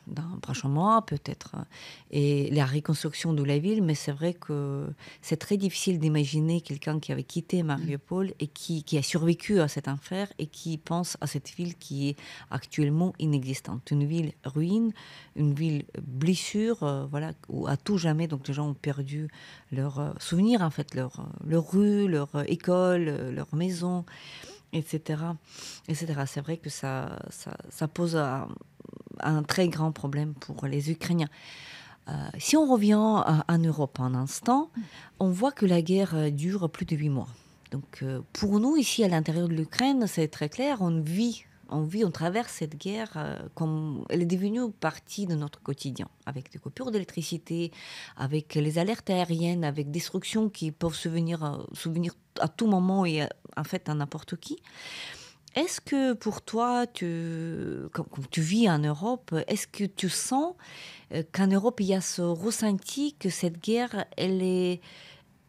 dans mois, peut-être, euh, et la reconstruction de la ville. Mais c'est vrai que c'est très difficile d'imaginer quelqu'un qui avait quitté mm. Mariupol et qui, a survécu à cet enfer et qui pense à cette ville qui est actuellement inexistante. Une ville ruine, une ville blessure, euh, voilà, où à tout jamais, donc les gens ont perdu leurs euh, souvenirs, en fait, leur, leur rue, leur école, leur maison etc. etc. C'est vrai que ça, ça, ça pose à, un très grand problème pour les Ukrainiens. Euh, si on revient euh, en Europe un instant, on voit que la guerre euh, dure plus de huit mois. Donc pour nous, ici à l'intérieur de l'Ukraine, c'est très clair, on vit, on vit, on traverse cette guerre comme elle est devenue partie de notre quotidien, avec des coupures d'électricité, avec les alertes aériennes, avec destructions qui peuvent se venir, à tout moment et en fait à n'importe qui. Est-ce que pour toi, tu, comme, tu vis en Europe, est-ce que tu sens euh, qu'en Europe, il y a ce ressenti que cette guerre, elle est,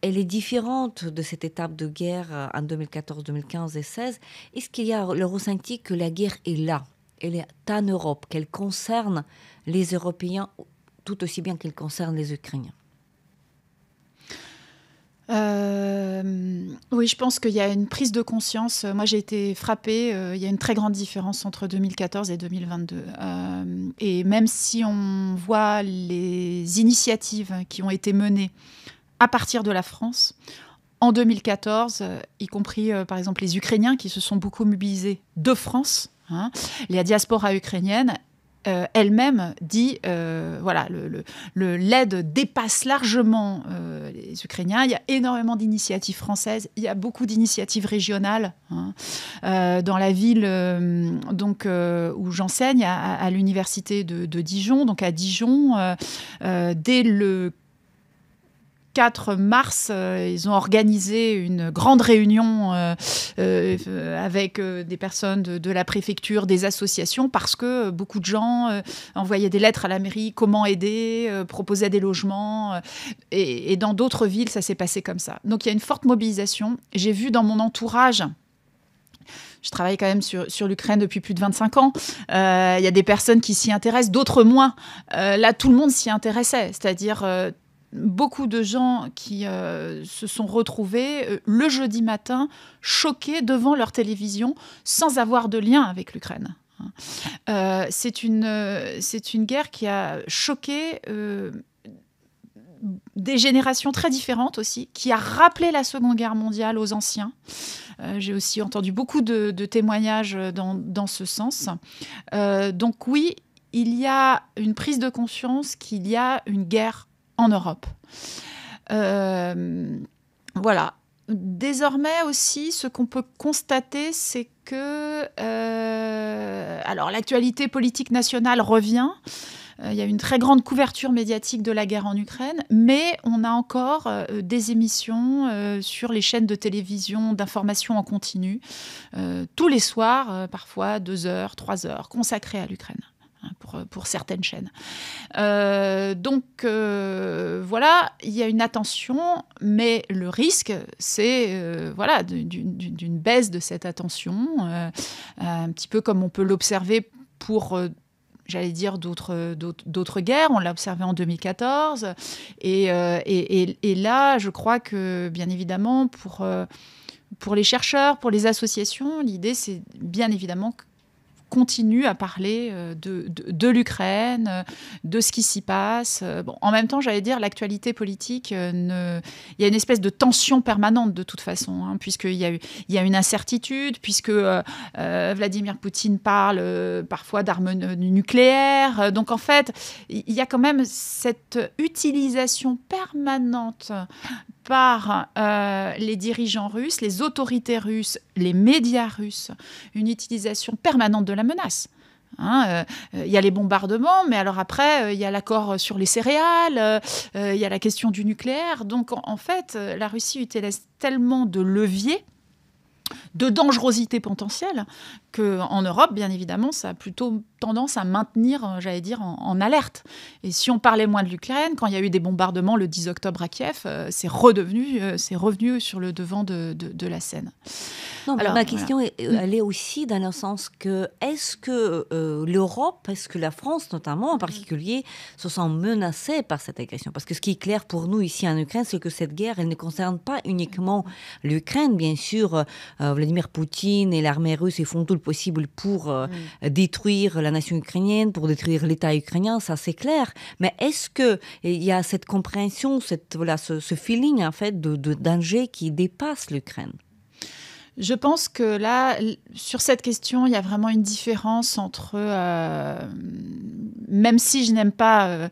elle est différente de cette étape de guerre en 2014, 2015 et 16 Est-ce qu'il y a le ressenti que la guerre est là Elle est en Europe, qu'elle concerne les Européens tout aussi bien qu'elle concerne les Ukrainiens euh, oui, je pense qu'il y a une prise de conscience. Euh, moi, j'ai été frappée. Euh, il y a une très grande différence entre 2014 et 2022. et même si on voit les initiatives qui ont été menées à partir de la France, en 2014, y compris par exemple les Ukrainiens qui se sont beaucoup mobilisés de France, hein, les la diaspora ukrainienne, euh, elle-même dit euh, voilà, l'aide le, dépasse largement euh, les Ukrainiens. Il y a énormément d'initiatives françaises, il y a beaucoup d'initiatives régionales. Hein. dans la ville donc, où j'enseigne, à, l'université de, Dijon, donc à Dijon, dès le 4 mars, euh, ils ont organisé une grande réunion euh, euh, avec des personnes de, la préfecture, des associations, parce que beaucoup de gens envoyaient des lettres à la mairie, comment aider, proposaient des logements. et, dans d'autres villes, ça s'est passé comme ça. Donc il y a une forte mobilisation. J'ai vu dans mon entourage, je travaille quand même sur, sur l'Ukraine depuis plus de 25 ans. Il y a des personnes qui s'y intéressent, d'autres moins. là, tout le monde s'y intéressait, c'est-à-dire beaucoup de gens qui euh, se sont retrouvés euh, le jeudi matin choqués devant leur télévision sans avoir de lien avec l'Ukraine. Hein. Euh, c'est une, c'est une guerre qui a choqué des générations très différentes aussi, qui a rappelé la Seconde Guerre mondiale aux anciens. J'ai aussi entendu beaucoup de, témoignages dans, ce sens. donc oui, il y a une prise de conscience qu'il y a une guerre en Europe. Euh, voilà. Désormais aussi, ce qu'on peut constater, c'est que euh, alors l'actualité politique nationale revient. Euh, il y a une très grande couverture médiatique de la guerre en Ukraine, mais on a encore des émissions sur les chaînes de télévision d'information en continu, tous les soirs, parfois deux heures, trois heures, consacrées à l'Ukraine. Hein, euh, pour, certaines chaînes. Euh, donc euh, voilà, il y a une attention, mais le risque, c'est voilà, d'une baisse de cette attention, un petit peu comme on peut l'observer pour j'allais dire, d'autres guerres. On l'a observé en 2014. Et, là, je crois que, bien évidemment, pour, pour les chercheurs, pour les associations, l'idée, c'est bien évidemment continue à parler euh, de, de, l'Ukraine, euh, de ce qui s'y passe. Euh, en même temps, j'allais dire, l'actualité politique, ne... il y a une espèce de tension permanente de toute façon, hein, puisqu'il y, a, il y a une incertitude, puisque Vladimir Poutine parle parfois d'armes nucléaires. Donc en fait, il y a quand même cette utilisation permanente par euh, les dirigeants russes, les autorités russes, les médias russes, une utilisation permanente de la menace. Il hein, euh, euh, y a les bombardements, mais alors après, il y a l'accord sur les céréales, il y a la question du nucléaire. Donc en, fait, la Russie utilise tellement de leviers de dangerosité potentielle en Europe, bien évidemment, ça a plutôt tendance à maintenir, euh, j'allais dire, en, alerte. Et si on parlait moins de l'Ukraine, quand il y a eu des bombardements le 10 octobre à Kiev, euh, c'est redevenu, euh, c'est revenu sur le devant de, la scène. Alors, ma question, est, mm. elle est aussi dans le sens que est-ce que l'Europe, est-ce que la France notamment en mm-hmm. particulier, se sent menacée par cette agression Parce que ce qui est clair pour nous ici en Ukraine, c'est que cette guerre, elle ne concerne pas uniquement mm-hmm. l'Ukraine, bien sûr. Vladimir Poutine et l'armée russe, ils font tout le possible pour euh, mm. détruire la nation ukrainienne, pour détruire l'État ukrainien, ça c'est clair. Mais est-ce qu'il y a cette compréhension, cette, ce, feeling en fait de danger qui dépasse l'Ukraine je pense que là, sur cette question, il y a vraiment une différence entre, euh, même si je n'aime pas euh,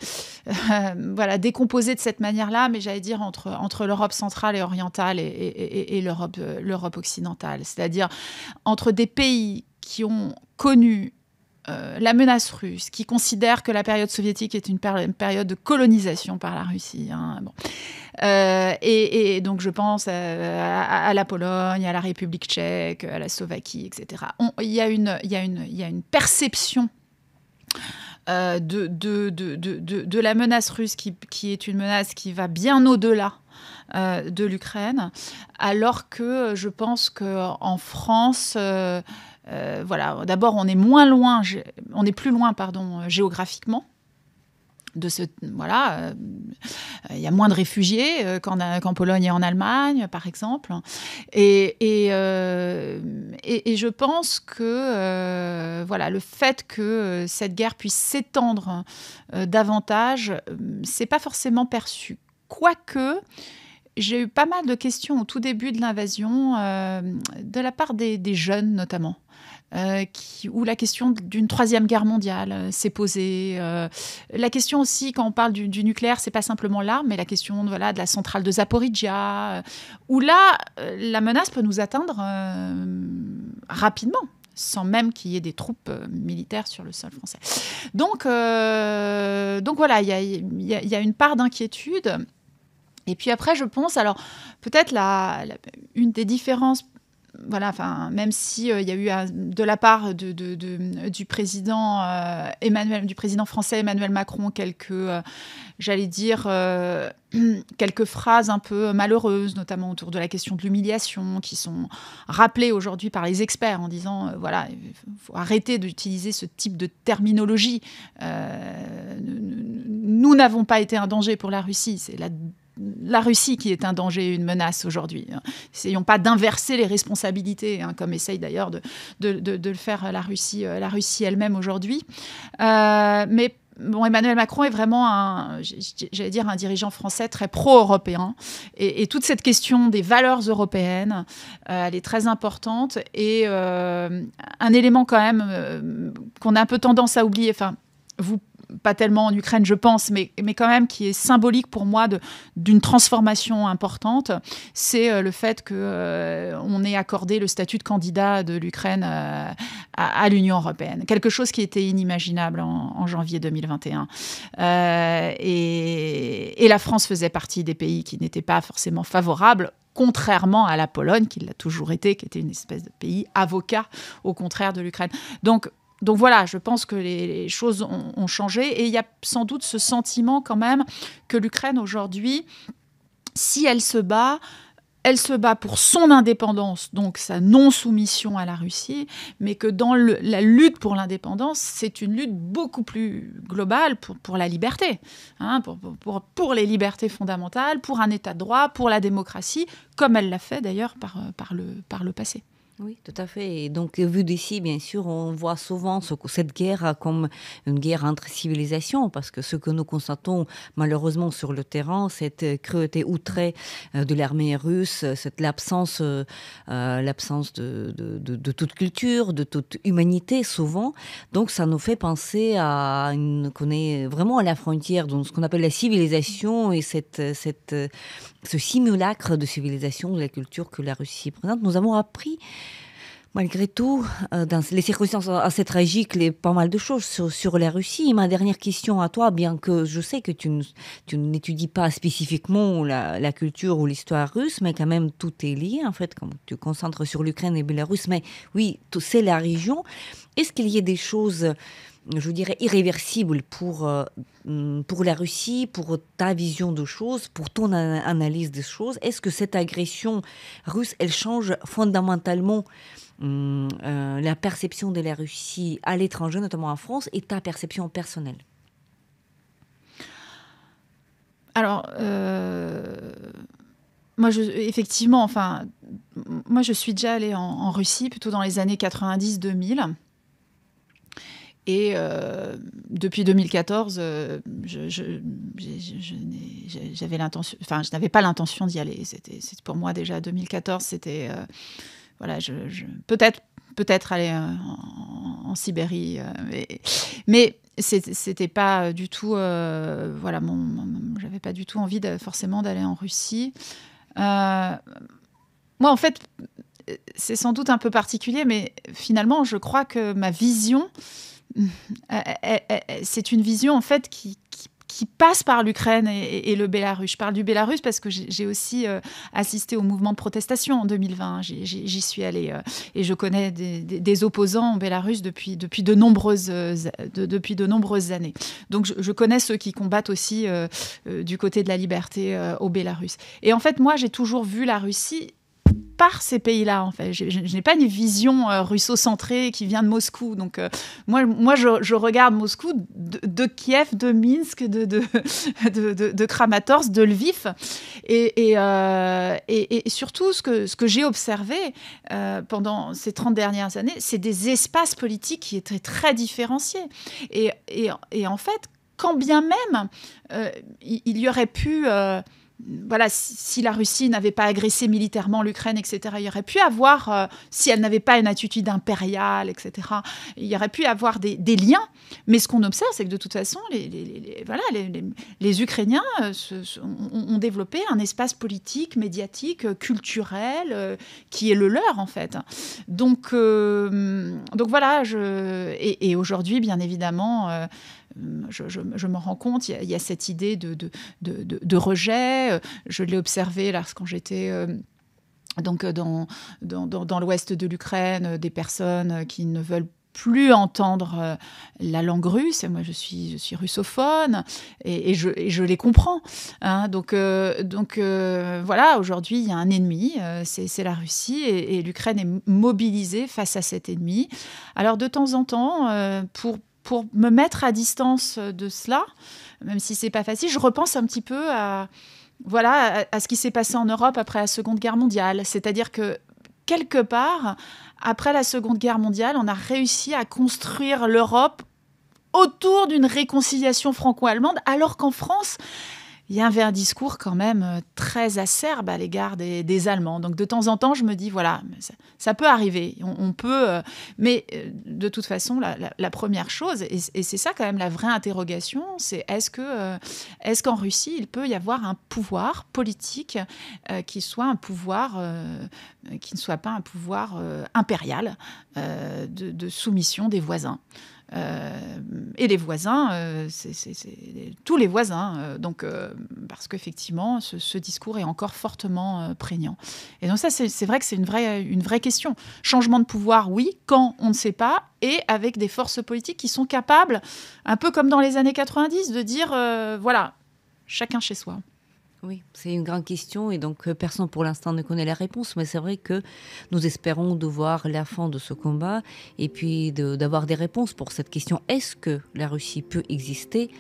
[laughs] voilà, décomposer de cette manière-là, mais j'allais dire entre, entre l'Europe centrale et orientale et, et euh, l'Europe occidentale, c'est-à-dire entre des pays qui ont connu euh, la menace russe, qui considère que la période soviétique est une, période de colonisation par la Russie. Hein, euh, et, donc je pense euh, à, la Pologne, à la République tchèque, à la Slovaquie, etc. Il y, a une perception de, de, de, la menace russe qui, qui, est une menace qui va bien au-delà de l'Ukraine, alors que je pense qu'en France... Euh, voilà, d'abord, on est moins loin, on est plus loin, pardon, euh, géographiquement de ce voilà euh, il y a moins de réfugiés qu'en Pologne et en Allemagne par exemple et et, et, je pense que voilà le fait que cette guerre puisse s'étendre davantage c'est pas forcément perçu quoique j'ai eu pas mal de questions au tout début de l'invasion, euh, de la part des, jeunes notamment. Euh, qui, où la question d'une troisième guerre mondiale euh, s'est posée. la question aussi, quand on parle du, du nucléaire, c'est pas simplement l'arme, mais la question voilà, de la centrale de Zaporizhia, où là, la menace peut nous atteindre rapidement sans même qu'il y ait des troupes militaires sur le sol français. Donc, donc voilà, il y, y a, une part d'inquiétude. Et puis après, je pense, alors peut-être la, une des différences voilà, enfin, même si euh, il y a eu euh, de la part de, du président euh, Emmanuel, du président français Emmanuel Macron quelques, j'allais dire [clears throat] quelques phrases un peu malheureuses, notamment autour de la question de l'humiliation, qui sont rappelées aujourd'hui par les experts en disant voilà, faut arrêter d'utiliser ce type de terminologie. nous n'avons pas été un danger pour la Russie, c'est la la Russie qui est un danger et une menace aujourd'hui. Essayons pas d'inverser les responsabilités, hein, comme essaye d'ailleurs de, le faire la Russie, euh, la Russie elle-même aujourd'hui. Euh, mais Bon, Emmanuel Macron est vraiment un, j'allais dire, un dirigeant français très pro-européen. Et, toute cette question des valeurs européennes, euh, elle est très importante. Et un élément quand même qu'on a un peu tendance à oublier, enfin, vous pas tellement en Ukraine, je pense, mais, mais quand même qui est symbolique pour moi d'une transformation importante, c'est euh, le fait qu'on euh, on ait accordé le statut de candidat de l'Ukraine euh, à, l'Union européenne. Quelque chose qui était inimaginable en, janvier 2021. et, et la France faisait partie des pays qui n'étaient pas forcément favorables contrairement à la Pologne, qui l'a toujours été, qui était une espèce de pays avocat, au contraire de l'Ukraine. Donc, donc voilà, je pense que les, choses ont, changé et il y a sans doute ce sentiment quand même que l'Ukraine aujourd'hui, si elle se bat, elle se bat pour son indépendance, donc sa non-soumission à la Russie, mais que dans la lutte pour l'indépendance, c'est une lutte beaucoup plus globale pour, la liberté, hein, pour, les libertés fondamentales, pour un État de droit, pour la démocratie, comme elle l'a fait d'ailleurs par le passé. Oui, tout à fait. Et donc, vu d'ici, bien sûr, on voit souvent cette guerre comme une guerre entre civilisations, parce que ce que nous constatons malheureusement sur le terrain, cette euh, cruauté outrée euh, de l'armée russe, euh, cette l'absence, l'absence de, toute culture, de toute humanité, souvent. Donc, ça nous fait penser à une, qu'on est vraiment à la frontière de ce qu'on appelle la civilisation et cette, cette, ce simulacre de civilisation de la culture que la Russie présente. Nous avons appris Malgré tout, euh, dans les circonstances assez tragiques, les, pas mal de choses sur, la Russie. Ma dernière question à toi, bien que je sais que tu, n'étudies pas spécifiquement la, culture ou l'histoire russe, mais quand même tout est lié, en fait, comme tu concentres sur l'Ukraine et Russie, Mais oui, c'est la région. Est-ce qu'il y a des choses, je dirais, irréversibles pour, euh, pour la Russie, pour ta vision de choses, pour ton analyse des choses Est-ce que cette agression russe, elle change fondamentalement Hum, euh, la perception de la Russie à l'étranger, notamment en France, et ta perception personnelle Alors, euh, moi, je, effectivement, enfin, moi, je suis déjà allée en, Russie plutôt dans les années 90-2000. Et euh, depuis 2014, je, je, j'avais l'intention, enfin, je n'avais pas l'intention d'y aller. C'était, pour moi déjà 2014, c'était voilà, je, peut-être peut-être aller euh, en, Sibérie, euh, mais, c'était pas euh, du tout voilà j'avais pas du tout envie de, forcément d'aller en Russie moi en fait c'est sans doute un peu particulier mais finalement je crois que ma vision c'est une vision en fait qui, qui passe par l'Ukraine et, le Bélarus. Je parle du Bélarus parce que j'ai aussi euh, assisté au mouvement de protestation en 2020. J'y suis allée euh, et je connais des, opposants en Bélarus depuis, depuis, de nombreuses, euh, depuis de nombreuses années. Donc je, connais ceux qui combattent aussi du côté de la liberté au Bélarus. Et en fait, moi, j'ai toujours vu la Russie par ces pays-là, en fait. Je, n'ai pas une vision euh, russo-centrée qui vient de Moscou. Donc, euh, moi, moi je, regarde Moscou de, Kiev, de Minsk, de, de, [laughs] de, de Kramatorsk, de Lviv. Euh, et, et, surtout, ce que, ce que j'ai observé pendant ces 30 dernières années, c'est des espaces politiques qui étaient très différenciés. et, et en fait, quand bien même il, y aurait pu voilà, si, la Russie n'avait pas agressé militairement l'Ukraine, etc., il y aurait pu avoir, euh, si elle n'avait pas une attitude impériale, etc., il y aurait pu avoir des, liens. Mais ce qu'on observe, c'est que de toute façon, les, Ukrainiens ont, développé un espace politique, médiatique, euh, culturel, euh, qui est le leur, en fait. Donc, donc voilà, et aujourd'hui, bien évidemment, je, me rends compte, il y, a, cette idée de, de, rejet. Je l'ai observé lorsqu'on j'étais... Euh, donc, euh, dans, dans, l'ouest de l'Ukraine, euh, des personnes qui ne veulent plus entendre la langue russe. Et moi, je suis, je suis russophone et, je, les comprends. Hein. Donc, donc voilà, aujourd'hui, il y a un ennemi, c'est la Russie, et, et l'Ukraine est mobilisée face à cet ennemi. Alors, de temps en temps, pour pour me mettre à distance euh, de cela, même si c'est pas facile, je repense un petit peu à voilà à, à ce qui s'est passé en Europe après la Seconde Guerre mondiale, c'est-à-dire que quelque part après la Seconde Guerre mondiale, on a réussi à construire l'Europe autour d'une réconciliation franco-allemande, alors qu'en France, il y avait un discours quand même euh, très acerbe à l'égard des, Allemands. Donc de temps en temps, je me dis, voilà, ça, peut arriver, on, peut... Euh, mais euh, de toute façon, la, première chose, et, c'est ça quand même la vraie interrogation, c'est est-ce que est qu'en Russie, il peut y avoir un pouvoir politique qui soit un pouvoir, qui ne soit pas un pouvoir impérial de soumission des voisins euh, et les voisins, euh, c'est tous les voisins, euh, donc, parce qu'effectivement, ce, discours est encore fortement prégnant. Et donc ça, c'est vrai que c'est une vraie, une vraie question. Changement de pouvoir, oui, quand on ne sait pas, et avec des forces politiques qui sont capables, un peu comme dans les années 90, de dire, voilà, chacun chez soi. Oui, c'est une grande question et donc euh, personne pour l'instant ne connaît la réponse, mais c'est vrai que nous espérons de voir la fin de ce combat et puis d'avoir des réponses pour cette question. Est-ce que la Russie peut exister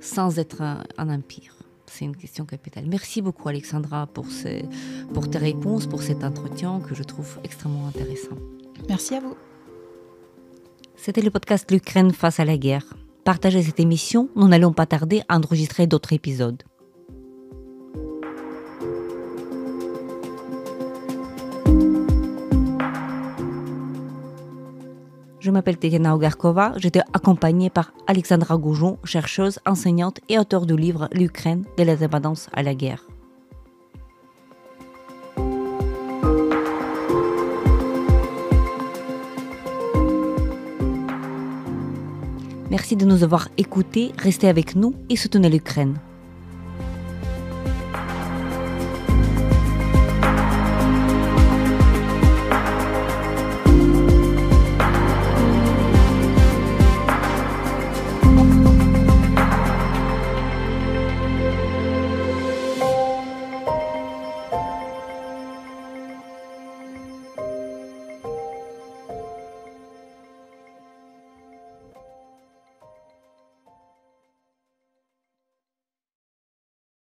sans être un, empire c'est une question capitale. Merci beaucoup Alexandra pour, ces, pour tes réponses, pour cet entretien que je trouve extrêmement intéressant. Merci à vous. C'était le podcast L'Ukraine face à la guerre. Partagez cette émission, nous n'allons pas tarder à enregistrer d'autres épisodes. Je m'appelle Tekena Ogarkova, j'étais accompagnée par Alexandra Goujon, chercheuse, enseignante et auteure du livre L'Ukraine, de dépendance à la guerre. Merci de nous avoir écoutés, restez avec nous et soutenez l'Ukraine.